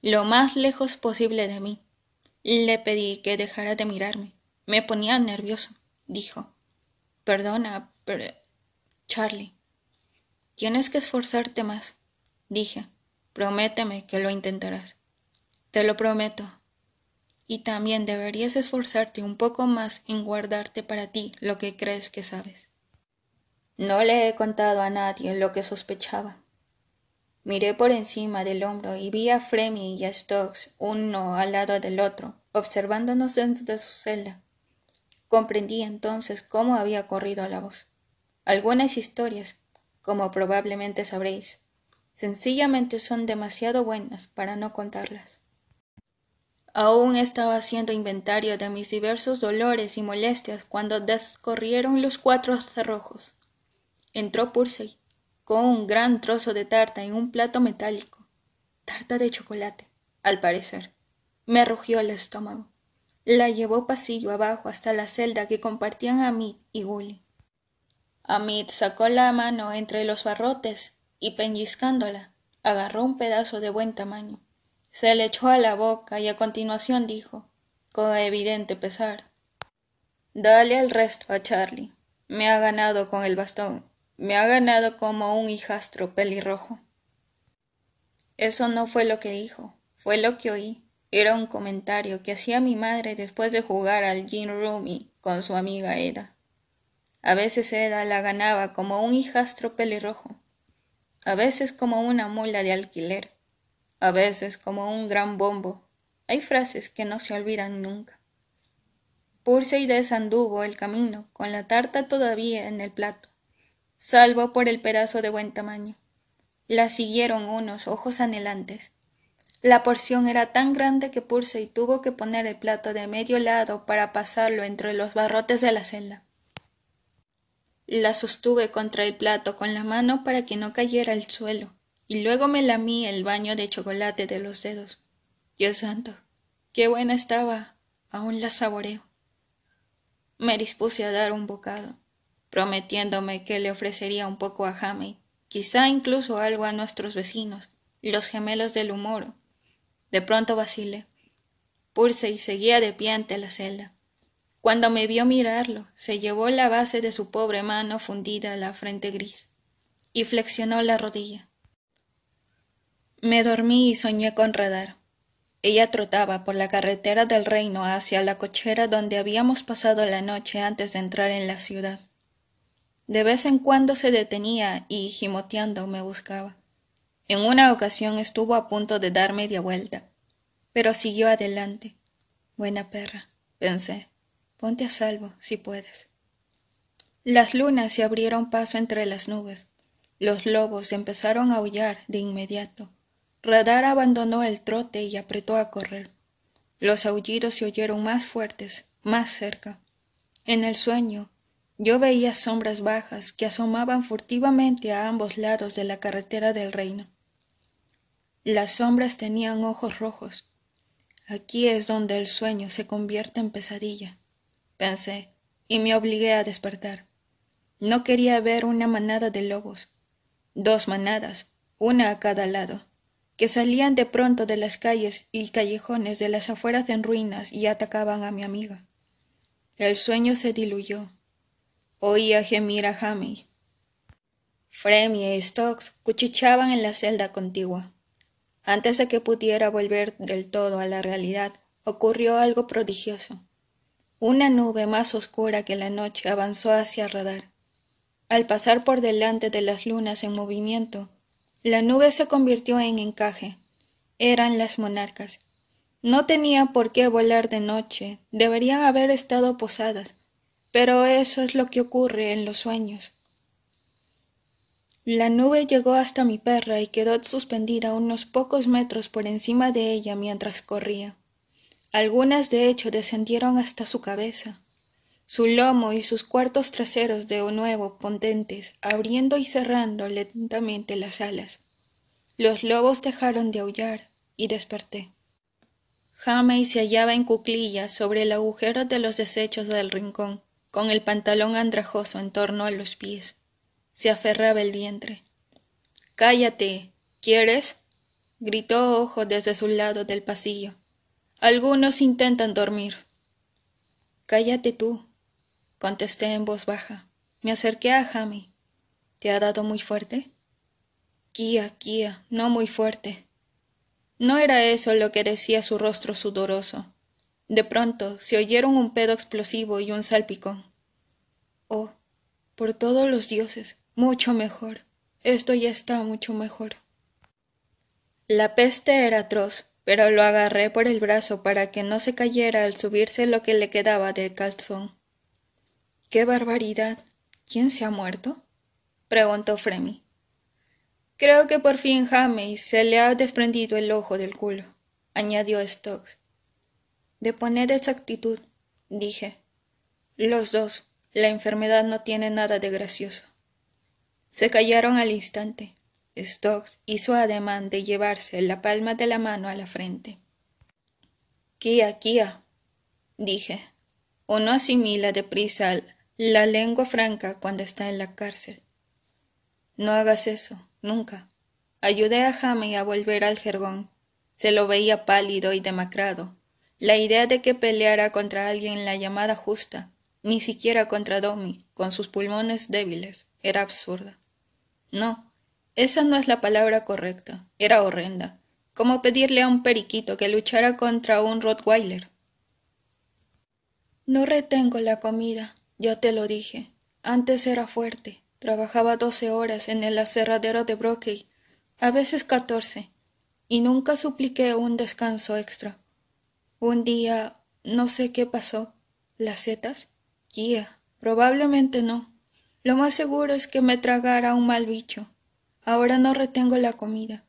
lo más lejos posible de mí. Le pedí que dejara de mirarme. Me ponía nervioso, dijo. Perdona, pero... Charlie, tienes que esforzarte más, dije. Prométeme que lo intentarás. Te lo prometo. Y también deberías esforzarte un poco más en guardarte para ti lo que crees que sabes. No le he contado a nadie lo que sospechaba. Miré por encima del hombro y vi a Fremy y a Stokes, uno al lado del otro, observándonos dentro de su celda. Comprendí entonces cómo había corrido la voz. Algunas historias, como probablemente sabréis, sencillamente son demasiado buenas para no contarlas. Aún estaba haciendo inventario de mis diversos dolores y molestias cuando descorrieron los cuatro cerrojos. Entró Pursey con un gran trozo de tarta en un plato metálico. Tarta de chocolate, al parecer. Me rugió el estómago. La llevó pasillo abajo hasta la celda que compartían Amit y Gully. Amit sacó la mano entre los barrotes y pellizcándola, agarró un pedazo de buen tamaño se le echó a la boca y a continuación dijo, con evidente pesar Dale el resto a Charlie. Me ha ganado con el bastón. Me ha ganado como un hijastro pelirrojo. Eso no fue lo que dijo, fue lo que oí. Era un comentario que hacía mi madre después de jugar al gin roomy con su amiga Eda. A veces Eda la ganaba como un hijastro pelirrojo, a veces como una mula de alquiler a veces como un gran bombo. Hay frases que no se olvidan nunca. y desanduvo el camino, con la tarta todavía en el plato, salvo por el pedazo de buen tamaño. La siguieron unos ojos anhelantes. La porción era tan grande que Pursey tuvo que poner el plato de medio lado para pasarlo entre los barrotes de la celda. La sostuve contra el plato con la mano para que no cayera al suelo y luego me lamí el baño de chocolate de los dedos. Dios santo, qué buena estaba, aún la saboreo. Me dispuse a dar un bocado, prometiéndome que le ofrecería un poco a Hamid, quizá incluso algo a nuestros vecinos, los gemelos del humor. De pronto vacilé. Pulse y seguía de pie ante la celda. Cuando me vio mirarlo, se llevó la base de su pobre mano fundida a la frente gris y flexionó la rodilla. Me dormí y soñé con Radar. Ella trotaba por la carretera del reino hacia la cochera donde habíamos pasado la noche antes de entrar en la ciudad. De vez en cuando se detenía y, gimoteando, me buscaba. En una ocasión estuvo a punto de dar media vuelta, pero siguió adelante. Buena perra, pensé. Ponte a salvo, si puedes. Las lunas se abrieron paso entre las nubes. Los lobos empezaron a aullar de inmediato. Radar abandonó el trote y apretó a correr. Los aullidos se oyeron más fuertes, más cerca. En el sueño, yo veía sombras bajas que asomaban furtivamente a ambos lados de la carretera del reino. Las sombras tenían ojos rojos. Aquí es donde el sueño se convierte en pesadilla, pensé, y me obligué a despertar. No quería ver una manada de lobos, dos manadas, una a cada lado que salían de pronto de las calles y callejones de las afueras en ruinas y atacaban a mi amiga. El sueño se diluyó. Oía gemir a Jamie. Fremie y Stokes cuchicheaban en la celda contigua. Antes de que pudiera volver del todo a la realidad, ocurrió algo prodigioso. Una nube más oscura que la noche avanzó hacia radar. Al pasar por delante de las lunas en movimiento, la nube se convirtió en encaje. Eran las monarcas. No tenía por qué volar de noche, deberían haber estado posadas, pero eso es lo que ocurre en los sueños. La nube llegó hasta mi perra y quedó suspendida unos pocos metros por encima de ella mientras corría. Algunas de hecho descendieron hasta su cabeza su lomo y sus cuartos traseros de nuevo potentes, abriendo y cerrando lentamente las alas. Los lobos dejaron de aullar, y desperté. Jamey se hallaba en cuclillas sobre el agujero de los desechos del rincón, con el pantalón andrajoso en torno a los pies. Se aferraba el vientre. Cállate. ¿Quieres? gritó Ojo desde su lado del pasillo. Algunos intentan dormir. Cállate tú, contesté en voz baja. Me acerqué a Jami. ¿Te ha dado muy fuerte? Kia, Kia, no muy fuerte. No era eso lo que decía su rostro sudoroso. De pronto se oyeron un pedo explosivo y un salpicón. Oh, por todos los dioses, mucho mejor. Esto ya está mucho mejor. La peste era atroz, pero lo agarré por el brazo para que no se cayera al subirse lo que le quedaba del calzón. ¡Qué barbaridad! ¿Quién se ha muerto? preguntó Fremi. Creo que por fin James se le ha desprendido el ojo del culo, añadió Stokes. poner esa actitud, dije. Los dos, la enfermedad no tiene nada de gracioso. Se callaron al instante. Stokes hizo ademán de llevarse la palma de la mano a la frente. Kia, kia, dije. Uno asimila deprisa la lengua franca cuando está en la cárcel. No hagas eso, nunca. Ayudé a Jamie a volver al jergón. Se lo veía pálido y demacrado. La idea de que peleara contra alguien en la llamada justa, ni siquiera contra Domi, con sus pulmones débiles, era absurda. No, esa no es la palabra correcta, era horrenda, como pedirle a un periquito que luchara contra un Rottweiler. No retengo la comida, yo te lo dije. Antes era fuerte. Trabajaba doce horas en el aserradero de Brokey, a veces catorce, y nunca supliqué un descanso extra. Un día, no sé qué pasó. ¿Las setas? Guía, probablemente no. Lo más seguro es que me tragara un mal bicho. Ahora no retengo la comida.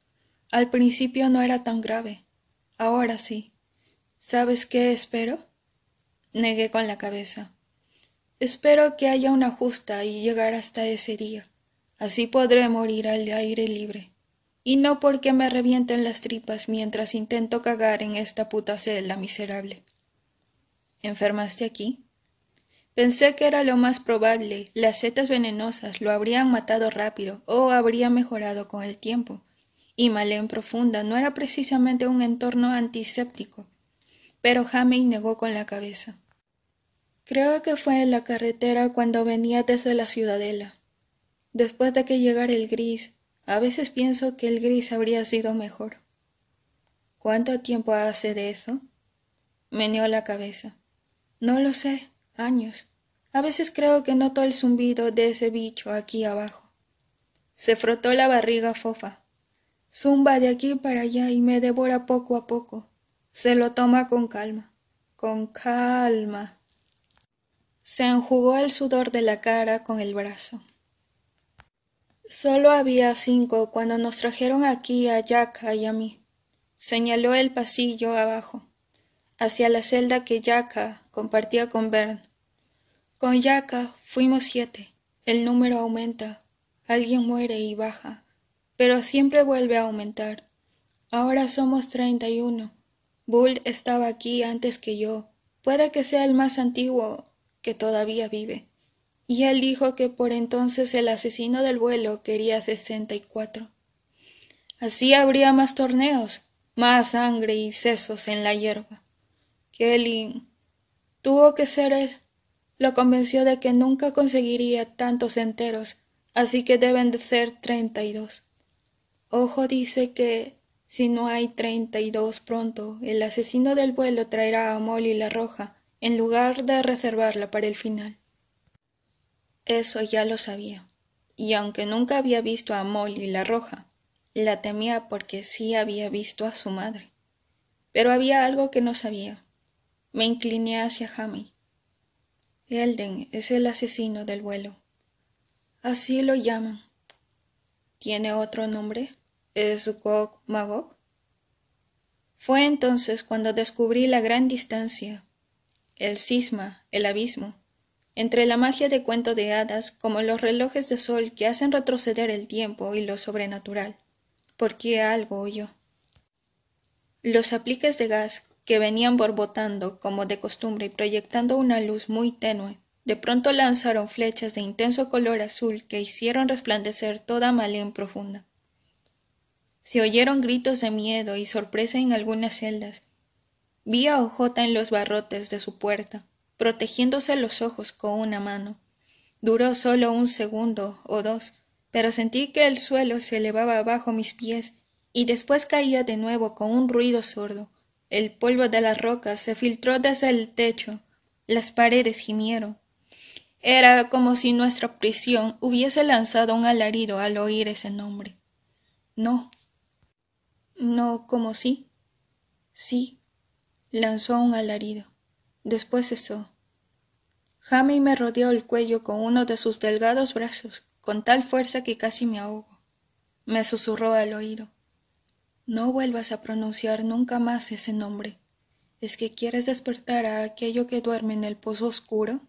Al principio no era tan grave. Ahora sí. ¿Sabes qué espero? Negué con la cabeza. Espero que haya una justa y llegar hasta ese día. Así podré morir al aire libre. Y no porque me revienten las tripas mientras intento cagar en esta puta celda miserable. ¿Enfermaste aquí? Pensé que era lo más probable, las setas venenosas lo habrían matado rápido o habría mejorado con el tiempo. Y Malén Profunda no era precisamente un entorno antiséptico, pero Jamie negó con la cabeza. Creo que fue en la carretera cuando venía desde la ciudadela. Después de que llegara el gris, a veces pienso que el gris habría sido mejor. ¿Cuánto tiempo hace de eso? Meneó la cabeza. No lo sé, años. A veces creo que noto el zumbido de ese bicho aquí abajo. Se frotó la barriga fofa. Zumba de aquí para allá y me devora poco a poco. Se lo toma con calma. Con calma. Se enjugó el sudor de la cara con el brazo. Solo había cinco cuando nos trajeron aquí a Yaka y a mí. Señaló el pasillo abajo, hacia la celda que Yaka compartía con Bern. Con Yaka fuimos siete. El número aumenta. Alguien muere y baja, pero siempre vuelve a aumentar. Ahora somos treinta y uno. Bull estaba aquí antes que yo. Puede que sea el más antiguo que todavía vive, y él dijo que por entonces el asesino del vuelo quería sesenta y cuatro. Así habría más torneos, más sangre y sesos en la hierba. Kelly tuvo que ser él. Lo convenció de que nunca conseguiría tantos enteros, así que deben de ser treinta y dos. Ojo dice que si no hay treinta y dos pronto, el asesino del vuelo traerá a Molly la roja en lugar de reservarla para el final. Eso ya lo sabía, y aunque nunca había visto a Molly la roja, la temía porque sí había visto a su madre. Pero había algo que no sabía. Me incliné hacia Jamie. Elden es el asesino del vuelo. Así lo llaman. ¿Tiene otro nombre? ¿Es Gog Magog? Fue entonces cuando descubrí la gran distancia el cisma, el abismo, entre la magia de cuento de hadas como los relojes de sol que hacen retroceder el tiempo y lo sobrenatural. ¿Por qué algo oyó? Los apliques de gas que venían borbotando como de costumbre y proyectando una luz muy tenue, de pronto lanzaron flechas de intenso color azul que hicieron resplandecer toda Malén profunda. Se oyeron gritos de miedo y sorpresa en algunas celdas, Vi a Ojota en los barrotes de su puerta, protegiéndose los ojos con una mano. Duró solo un segundo o dos, pero sentí que el suelo se elevaba bajo mis pies y después caía de nuevo con un ruido sordo. El polvo de las rocas se filtró desde el techo, las paredes gimieron. Era como si nuestra prisión hubiese lanzado un alarido al oír ese nombre. No. No como sí. Sí. Lanzó un alarido. Después cesó. Jamie me rodeó el cuello con uno de sus delgados brazos, con tal fuerza que casi me ahogo. Me susurró al oído. No vuelvas a pronunciar nunca más ese nombre. ¿Es que quieres despertar a aquello que duerme en el pozo oscuro?